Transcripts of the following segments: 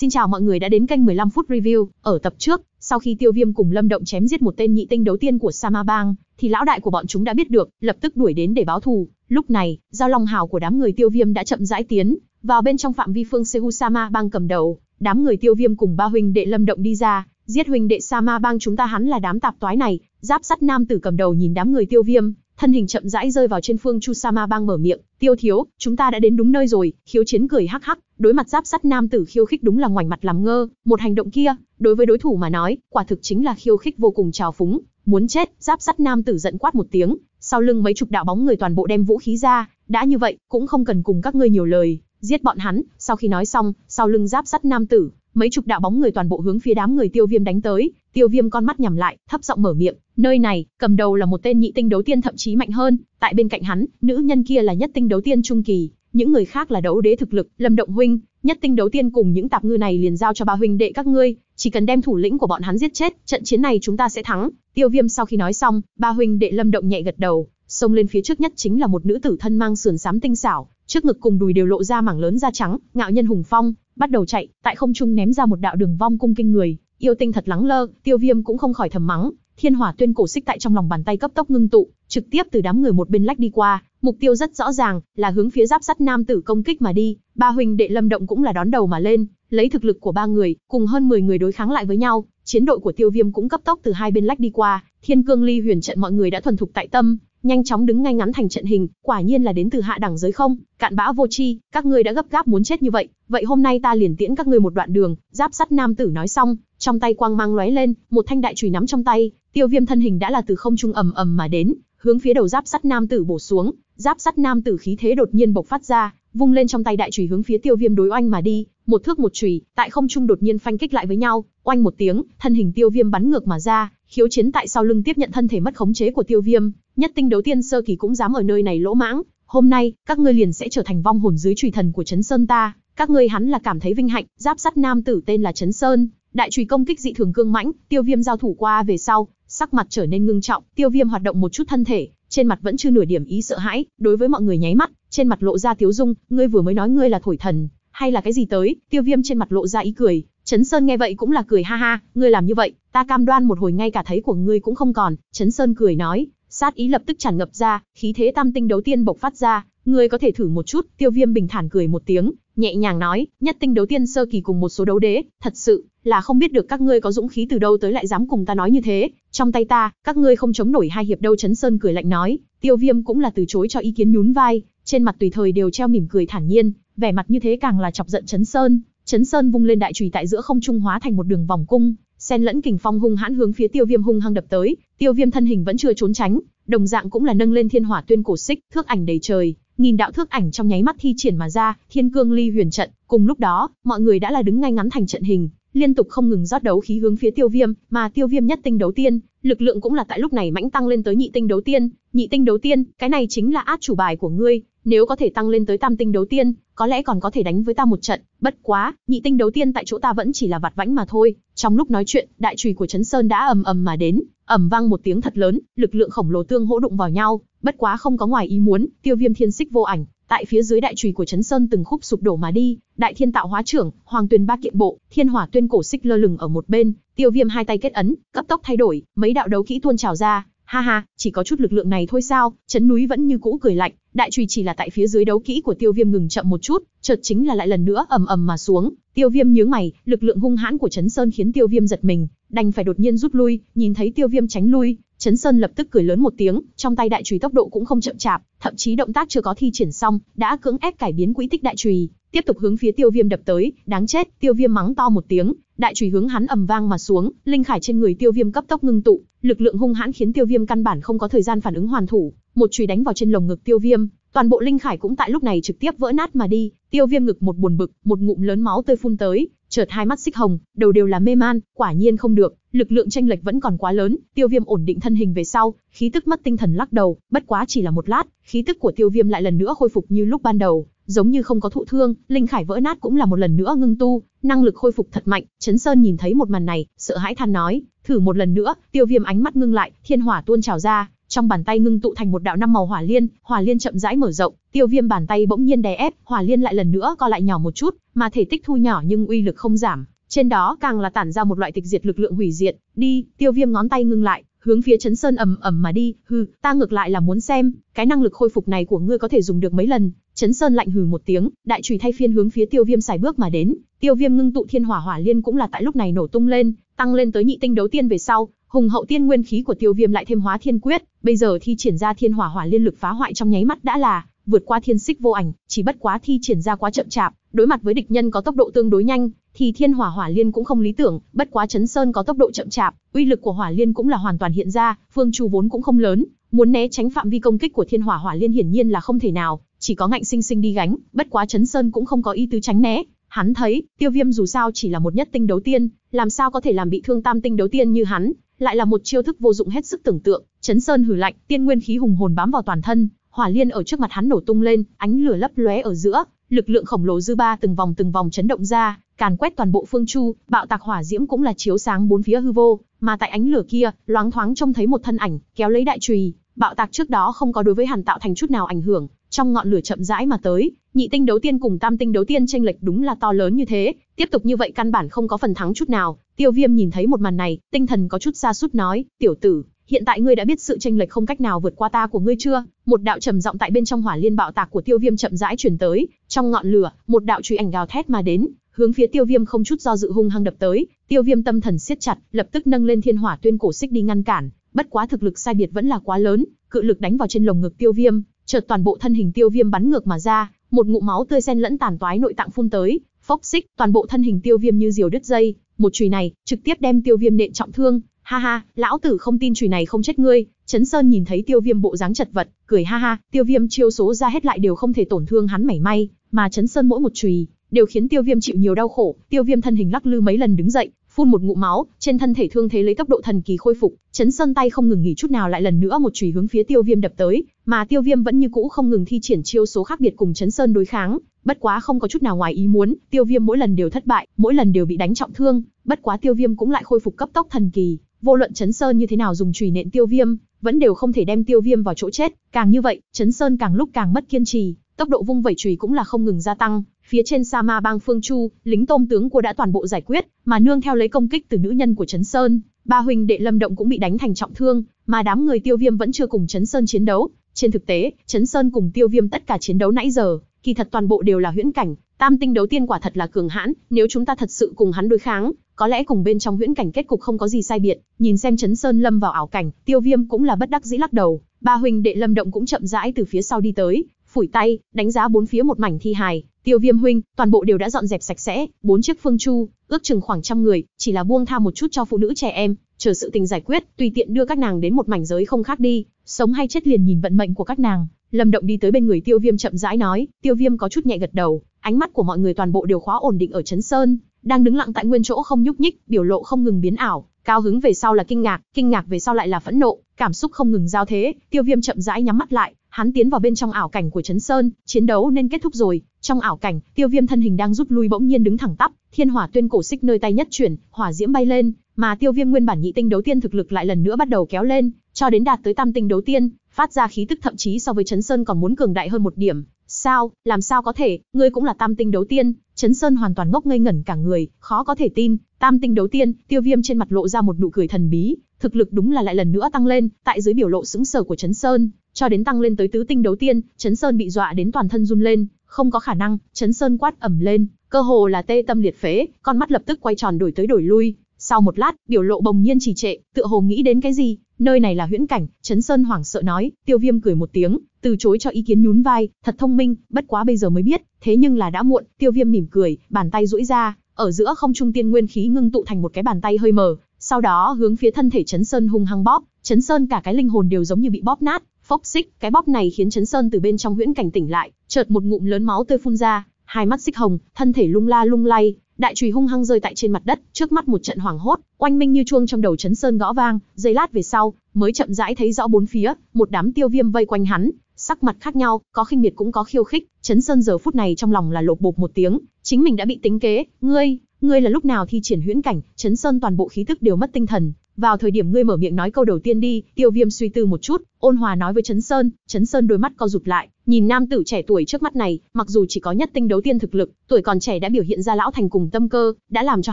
Xin chào mọi người đã đến kênh 15 phút review. Ở tập trước, sau khi Tiêu Viêm cùng Lâm Động chém giết một tên nhị tinh đấu tiên của Sama Bang, thì lão đại của bọn chúng đã biết được, lập tức đuổi đến để báo thù. Lúc này, giao long hào của đám người Tiêu Viêm đã chậm rãi tiến vào bên trong phạm vi phương Sehu Sama Bang cầm đầu. Đám người Tiêu Viêm cùng ba huynh đệ Lâm Động đi ra, giết huynh đệ Sama Bang chúng ta hắn là đám tạp toái này. Giáp sắt nam tử cầm đầu nhìn đám người Tiêu Viêm, thân hình chậm rãi rơi vào trên phương Chu sa ma bang mở miệng, "Tiêu thiếu, chúng ta đã đến đúng nơi rồi." Khiếu Chiến cười hắc hắc, đối mặt giáp sắt nam tử khiêu khích đúng là ngoảnh mặt làm ngơ, một hành động kia, đối với đối thủ mà nói, quả thực chính là khiêu khích vô cùng trào phúng, muốn chết, giáp sắt nam tử giận quát một tiếng, sau lưng mấy chục đạo bóng người toàn bộ đem vũ khí ra, đã như vậy, cũng không cần cùng các ngươi nhiều lời, giết bọn hắn, sau khi nói xong, sau lưng giáp sắt nam tử, mấy chục đạo bóng người toàn bộ hướng phía đám người Tiêu Viêm đánh tới, Tiêu Viêm con mắt nhắm lại, thấp giọng mở miệng, nơi này, cầm đầu là một tên nhị tinh đấu tiên thậm chí mạnh hơn, tại bên cạnh hắn, nữ nhân kia là nhất tinh đấu tiên trung kỳ, những người khác là đấu đế thực lực, Lâm Động huynh, nhất tinh đấu tiên cùng những tạp ngư này liền giao cho ba huynh đệ các ngươi, chỉ cần đem thủ lĩnh của bọn hắn giết chết, trận chiến này chúng ta sẽ thắng. Tiêu Viêm sau khi nói xong, ba huynh đệ Lâm Động nhẹ gật đầu, xông lên phía trước nhất chính là một nữ tử thân mang sườn xám tinh xảo, trước ngực cùng đùi đều lộ ra mảng lớn da trắng, ngạo nhân hùng phong, bắt đầu chạy, tại không trung ném ra một đạo đường vong cung kinh người, Yêu tinh thật lắng lơ, tiêu viêm cũng không khỏi thầm mắng, thiên hỏa tuyên cổ xích tại trong lòng bàn tay cấp tốc ngưng tụ, trực tiếp từ đám người một bên lách đi qua, mục tiêu rất rõ ràng, là hướng phía giáp sắt nam tử công kích mà đi, ba huynh đệ Lâm Động cũng là đón đầu mà lên, lấy thực lực của ba người, cùng hơn 10 người đối kháng lại với nhau, chiến đội của Tiêu Viêm cũng cấp tốc từ hai bên lách đi qua, Thiên Cương Ly Huyền trận mọi người đã thuần thục tại tâm, nhanh chóng đứng ngay ngắn thành trận hình, quả nhiên là đến từ hạ đẳng giới không, cạn bã vô tri, các ngươi đã gấp gáp muốn chết như vậy, vậy hôm nay ta liền tiễn các ngươi một đoạn đường, giáp sắt nam tử nói xong, trong tay quang mang lóe lên, một thanh đại chùy nắm trong tay, Tiêu Viêm thân hình đã là từ không trung ầm ầm mà đến, hướng phía đầu giáp sắt nam tử bổ xuống, giáp sắt nam tử khí thế đột nhiên bộc phát ra, vung lên trong tay đại chùy hướng phía Tiêu Viêm đối oanh mà đi, một thước một chùy, tại không trung đột nhiên phanh kích lại với nhau, oanh một tiếng, thân hình Tiêu Viêm bắn ngược mà ra, khiếu chiến tại sau lưng tiếp nhận thân thể mất khống chế của Tiêu Viêm, nhất tinh đấu tiên sơ kỳ cũng dám ở nơi này lỗ mãng, hôm nay, các ngươi liền sẽ trở thành vong hồn dưới chùy thần của Trấn Sơn ta, các ngươi hắn là cảm thấy vinh hạnh, giáp sắt nam tử tên là Trấn Sơn, Đại chùy công kích dị thường cương mãnh, Tiêu Viêm giao thủ qua về sau, sắc mặt trở nên ngưng trọng, Tiêu Viêm hoạt động một chút thân thể, trên mặt vẫn chưa nửa điểm ý sợ hãi, đối với mọi người nháy mắt, trên mặt lộ ra thiếu dung, ngươi vừa mới nói ngươi là thổi thần, hay là cái gì tới? Tiêu Viêm trên mặt lộ ra ý cười, Trấn Sơn nghe vậy cũng là cười ha ha, ngươi làm như vậy, ta cam đoan một hồi ngay cả thấy của ngươi cũng không còn, Trấn Sơn cười nói, sát ý lập tức tràn ngập ra, khí thế tam tinh đấu tiên bộc phát ra, Ngươi có thể thử một chút, tiêu viêm bình thản cười một tiếng, nhẹ nhàng nói, nhất tinh đấu tiên sơ kỳ cùng một số đấu đế, thật sự, là không biết được các ngươi có dũng khí từ đâu tới lại dám cùng ta nói như thế, trong tay ta, các ngươi không chống nổi hai hiệp đâu chấn sơn cười lạnh nói, tiêu viêm cũng là từ chối cho ý kiến nhún vai, trên mặt tùy thời đều treo mỉm cười thản nhiên, vẻ mặt như thế càng là chọc giận chấn sơn, chấn sơn vung lên đại chùy tại giữa không trung hóa thành một đường vòng cung, xen lẫn kình phong hung hãn hướng phía tiêu viêm hung hăng đập tới, tiêu viêm thân hình vẫn chưa trốn tránh, đồng dạng cũng là nâng lên thiên hỏa tuyên cổ xích, thước ảnh đầy trời, nghìn đạo thước ảnh trong nháy mắt thi triển mà ra, thiên cương ly huyền trận, cùng lúc đó, mọi người đã là đứng ngay ngắn thành trận hình, liên tục không ngừng rót đấu khí hướng phía Tiêu Viêm, mà Tiêu Viêm nhất tinh đấu tiên, lực lượng cũng là tại lúc này mãnh tăng lên tới nhị tinh đấu tiên, nhị tinh đấu tiên, cái này chính là át chủ bài của ngươi, nếu có thể tăng lên tới tam tinh đấu tiên, có lẽ còn có thể đánh với ta một trận, bất quá, nhị tinh đấu tiên tại chỗ ta vẫn chỉ là vặt vãnh mà thôi. Trong lúc nói chuyện, đại chùy của Trấn Sơn đã ầm ầm mà đến, ẩm vang một tiếng thật lớn, lực lượng khổng lồ tương hỗ đụng vào nhau, bất quá không có ngoài ý muốn, Tiêu Viêm Thiên Xích vô ảnh, tại phía dưới đại chùy của chấn Sơn từng khúc sụp đổ mà đi, đại thiên tạo hóa trưởng, hoàng tuyền ba kiện bộ, thiên hỏa tuyên cổ xích lơ lửng ở một bên, Tiêu Viêm hai tay kết ấn, cấp tốc thay đổi, mấy đạo đấu kỹ tuôn trào ra, ha ha, chỉ có chút lực lượng này thôi sao? Chấn núi vẫn như cũ cười lạnh, đại chùy chỉ là tại phía dưới đấu kỹ của Tiêu Viêm ngừng chậm một chút, chợt chính là lại lần nữa ầm ầm mà xuống, Tiêu Viêm nhướng mày, lực lượng hung hãn của Trấn Sơn khiến Tiêu Viêm giật mình, đành phải đột nhiên rút lui, nhìn thấy Tiêu Viêm tránh lui, Trấn Sơn lập tức cười lớn một tiếng, trong tay đại chùy tốc độ cũng không chậm chạp, thậm chí động tác chưa có thi triển xong, đã cưỡng ép cải biến quỹ tích đại chùy, tiếp tục hướng phía Tiêu Viêm đập tới, đáng chết, Tiêu Viêm mắng to một tiếng, đại chùy hướng hắn ầm vang mà xuống, linh khải trên người Tiêu Viêm cấp tốc ngưng tụ, lực lượng hung hãn khiến Tiêu Viêm căn bản không có thời gian phản ứng hoàn thủ, một chùy đánh vào trên lồng ngực Tiêu Viêm, Toàn bộ linh khải cũng tại lúc này trực tiếp vỡ nát mà đi, Tiêu Viêm ngực một buồn bực, một ngụm lớn máu tươi phun tới, chợt hai mắt xích hồng, đầu đều là mê man, quả nhiên không được, lực lượng tranh lệch vẫn còn quá lớn, Tiêu Viêm ổn định thân hình về sau, khí tức mất tinh thần lắc đầu, bất quá chỉ là một lát, khí tức của Tiêu Viêm lại lần nữa khôi phục như lúc ban đầu, giống như không có thụ thương, linh khải vỡ nát cũng là một lần nữa ngưng tu, năng lực khôi phục thật mạnh, Chấn Sơn nhìn thấy một màn này, sợ hãi than nói, thử một lần nữa, Tiêu Viêm ánh mắt ngưng lại, thiên hỏa tuôn trào ra, trong bàn tay ngưng tụ thành một đạo năm màu hỏa liên, hỏa liên chậm rãi mở rộng, Tiêu Viêm bàn tay bỗng nhiên đè ép, hỏa liên lại lần nữa co lại nhỏ một chút, mà thể tích thu nhỏ nhưng uy lực không giảm, trên đó càng là tản ra một loại tịch diệt lực lượng hủy diệt, đi, Tiêu Viêm ngón tay ngưng lại, hướng phía Chấn Sơn ầm ầm mà đi, hừ, ta ngược lại là muốn xem, cái năng lực khôi phục này của ngươi có thể dùng được mấy lần. Chấn Sơn lạnh hừ một tiếng, đại chùy thay phiên hướng phía Tiêu Viêm xài bước mà đến, Tiêu Viêm ngưng tụ thiên hỏa hỏa liên cũng là tại lúc này nổ tung lên, tăng lên tới nhị tinh đấu tiên về sau, hùng hậu tiên nguyên khí của tiêu viêm lại thêm hóa thiên quyết bây giờ thi triển ra thiên hỏa hỏa liên lực phá hoại trong nháy mắt đã là vượt qua thiên xích vô ảnh chỉ bất quá thi triển ra quá chậm chạp đối mặt với địch nhân có tốc độ tương đối nhanh thì thiên hỏa hỏa liên cũng không lý tưởng bất quá chấn sơn có tốc độ chậm chạp uy lực của hỏa liên cũng là hoàn toàn hiện ra phương chu vốn cũng không lớn muốn né tránh phạm vi công kích của thiên hỏa hỏa liên hiển nhiên là không thể nào chỉ có ngạnh sinh sinh đi gánh bất quá chấn sơn cũng không có ý tứ tránh né hắn thấy tiêu viêm dù sao chỉ là một nhất tinh đấu tiên làm sao có thể làm bị thương tam tinh đấu tiên như hắn lại là một chiêu thức vô dụng hết sức tưởng tượng. Chấn Sơn hử lạnh, tiên nguyên khí hùng hồn bám vào toàn thân, hỏa liên ở trước mặt hắn nổ tung lên, ánh lửa lấp lóe ở giữa, lực lượng khổng lồ dư ba từng vòng từng vòng chấn động ra, càn quét toàn bộ phương chu, bạo tạc hỏa diễm cũng là chiếu sáng bốn phía hư vô, mà tại ánh lửa kia, loáng thoáng trông thấy một thân ảnh, kéo lấy đại chùy, bạo tạc trước đó không có đối với Hàn tạo thành chút nào ảnh hưởng, trong ngọn lửa chậm rãi mà tới, nhị tinh đấu tiên cùng tam tinh đấu tiên tranh lệch đúng là to lớn như thế, tiếp tục như vậy căn bản không có phần thắng chút nào, Tiêu Viêm nhìn thấy một màn này, tinh thần có chút xa sút nói, "Tiểu tử, hiện tại ngươi đã biết sự tranh lệch không cách nào vượt qua ta của ngươi chưa?" Một đạo trầm giọng tại bên trong hỏa liên bạo tạc của Tiêu Viêm chậm rãi truyền tới, trong ngọn lửa, một đạo truy ảnh gào thét mà đến, hướng phía Tiêu Viêm không chút do dự hung hăng đập tới, Tiêu Viêm tâm thần siết chặt, lập tức nâng lên Thiên Hỏa Tuyên cổ xích đi ngăn cản, bất quá thực lực sai biệt vẫn là quá lớn, cự lực đánh vào trên lồng ngực Tiêu Viêm, chợt toàn bộ thân hình Tiêu Viêm bắn ngược mà ra, một ngụm máu tươi xen lẫn tàn toái nội tạng phun tới, phốc xích, toàn bộ thân hình Tiêu Viêm như diều đứt dây, một chùy này, trực tiếp đem tiêu viêm nện trọng thương, ha ha, lão tử không tin chùy này không chết ngươi. Chấn Sơn nhìn thấy tiêu viêm bộ dáng chật vật, cười ha ha, tiêu viêm chiêu số ra hết lại đều không thể tổn thương hắn mảy may, mà Chấn Sơn mỗi một chùy đều khiến tiêu viêm chịu nhiều đau khổ, tiêu viêm thân hình lắc lư mấy lần đứng dậy, phun một ngụm máu, trên thân thể thương thế lấy tốc độ thần kỳ khôi phục, chấn sơn tay không ngừng nghỉ chút nào lại lần nữa một chùy hướng phía Tiêu Viêm đập tới, mà Tiêu Viêm vẫn như cũ không ngừng thi triển chiêu số khác biệt cùng chấn sơn đối kháng, Bất quá không có chút nào ngoài ý muốn, Tiêu Viêm mỗi lần đều thất bại, mỗi lần đều bị đánh trọng thương, bất quá Tiêu Viêm cũng lại khôi phục cấp tốc thần kỳ, vô luận Chấn Sơn như thế nào dùng chùy nện Tiêu Viêm, vẫn đều không thể đem Tiêu Viêm vào chỗ chết, càng như vậy, Chấn Sơn càng lúc càng mất kiên trì, tốc độ vung vẩy chùy cũng là không ngừng gia tăng, phía trên Sa Ma Bang Phương Chu, lính tôm tướng của đã toàn bộ giải quyết, mà nương theo lấy công kích từ nữ nhân của Chấn Sơn, ba huynh đệ Lâm Động cũng bị đánh thành trọng thương, mà đám người Tiêu Viêm vẫn chưa cùng Chấn Sơn chiến đấu, trên thực tế, Chấn Sơn cùng Tiêu Viêm tất cả chiến đấu nãy giờ kỳ thật toàn bộ đều là huyễn cảnh, tam tinh đấu tiên quả thật là cường hãn, nếu chúng ta thật sự cùng hắn đối kháng, có lẽ cùng bên trong huyễn cảnh kết cục không có gì sai biệt, nhìn xem Trấn Sơn lâm vào ảo cảnh, Tiêu Viêm cũng là bất đắc dĩ lắc đầu, ba huynh đệ Lâm Động cũng chậm rãi từ phía sau đi tới, phủi tay, đánh giá bốn phía một mảnh thi hài, Tiêu Viêm huynh, toàn bộ đều đã dọn dẹp sạch sẽ, bốn chiếc phương chu, ước chừng khoảng trăm người, chỉ là buông tha một chút cho phụ nữ trẻ em, chờ sự tình giải quyết, tùy tiện đưa các nàng đến một mảnh giới không khác đi, sống hay chết liền nhìn vận mệnh của các nàng. Lâm Động đi tới bên người Tiêu Viêm chậm rãi nói, Tiêu Viêm có chút nhẹ gật đầu, ánh mắt của mọi người toàn bộ đều khóa ổn định ở Trấn Sơn, đang đứng lặng tại nguyên chỗ không nhúc nhích, biểu lộ không ngừng biến ảo, cao hứng về sau là kinh ngạc, kinh ngạc về sau lại là phẫn nộ, cảm xúc không ngừng giao thế, Tiêu Viêm chậm rãi nhắm mắt lại, hắn tiến vào bên trong ảo cảnh của Trấn Sơn, chiến đấu nên kết thúc rồi, trong ảo cảnh, Tiêu Viêm thân hình đang rút lui bỗng nhiên đứng thẳng tắp, Thiên Hỏa Tuyên cổ xích nơi tay nhất chuyển, hỏa diễm bay lên, mà Tiêu Viêm nguyên bản nhị tinh đấu tiên thực lực lại lần nữa bắt đầu kéo lên, cho đến đạt tới tam tinh đấu tiên, phát ra khí tức thậm chí so với Chấn Sơn còn muốn cường đại hơn một điểm. Sao, làm sao có thể, ngươi cũng là tam tinh đấu tiên, Chấn Sơn hoàn toàn ngốc ngây ngẩn cả người, khó có thể tin, tam tinh đấu tiên, tiêu viêm trên mặt lộ ra một nụ cười thần bí, thực lực đúng là lại lần nữa tăng lên, tại dưới biểu lộ sững sờ của Chấn Sơn, cho đến tăng lên tới tứ tinh đấu tiên, Chấn Sơn bị dọa đến toàn thân run lên, không có khả năng, Chấn Sơn quát ẩm lên, cơ hồ là tê tâm liệt phế, con mắt lập tức quay tròn đổi tới đổi lui, sau một lát, biểu lộ bồng nhiên trì trệ, tựa hồ nghĩ đến cái gì, Nơi này là huyễn cảnh, Trấn Sơn hoảng sợ nói, Tiêu Viêm cười một tiếng, từ chối cho ý kiến nhún vai, thật thông minh, bất quá bây giờ mới biết, thế nhưng là đã muộn, Tiêu Viêm mỉm cười, bàn tay duỗi ra, ở giữa không trung tiên nguyên khí ngưng tụ thành một cái bàn tay hơi mờ, sau đó hướng phía thân thể Trấn Sơn hung hăng bóp, Trấn Sơn cả cái linh hồn đều giống như bị bóp nát, phốc xích, cái bóp này khiến Trấn Sơn từ bên trong huyễn cảnh tỉnh lại, chợt một ngụm lớn máu tươi phun ra, hai mắt xích hồng, thân thể lung la lung lay, đại chùy hung hăng rơi tại trên mặt đất, trước mắt một trận hoảng hốt, oanh minh như chuông trong đầu chấn sơn gõ vang, giây lát về sau, mới chậm rãi thấy rõ bốn phía, một đám tiêu viêm vây quanh hắn, sắc mặt khác nhau, có khinh miệt cũng có khiêu khích, chấn sơn giờ phút này trong lòng là lột bột một tiếng, chính mình đã bị tính kế, ngươi, ngươi là lúc nào thi triển huyễn cảnh, chấn sơn toàn bộ khí thức đều mất tinh thần, vào thời điểm ngươi mở miệng nói câu đầu tiên đi, Tiêu Viêm suy tư một chút, ôn hòa nói với Chấn Sơn, Chấn Sơn đôi mắt co rụt lại, nhìn nam tử trẻ tuổi trước mắt này, mặc dù chỉ có nhất tinh đấu tiên thực lực, tuổi còn trẻ đã biểu hiện ra lão thành cùng tâm cơ, đã làm cho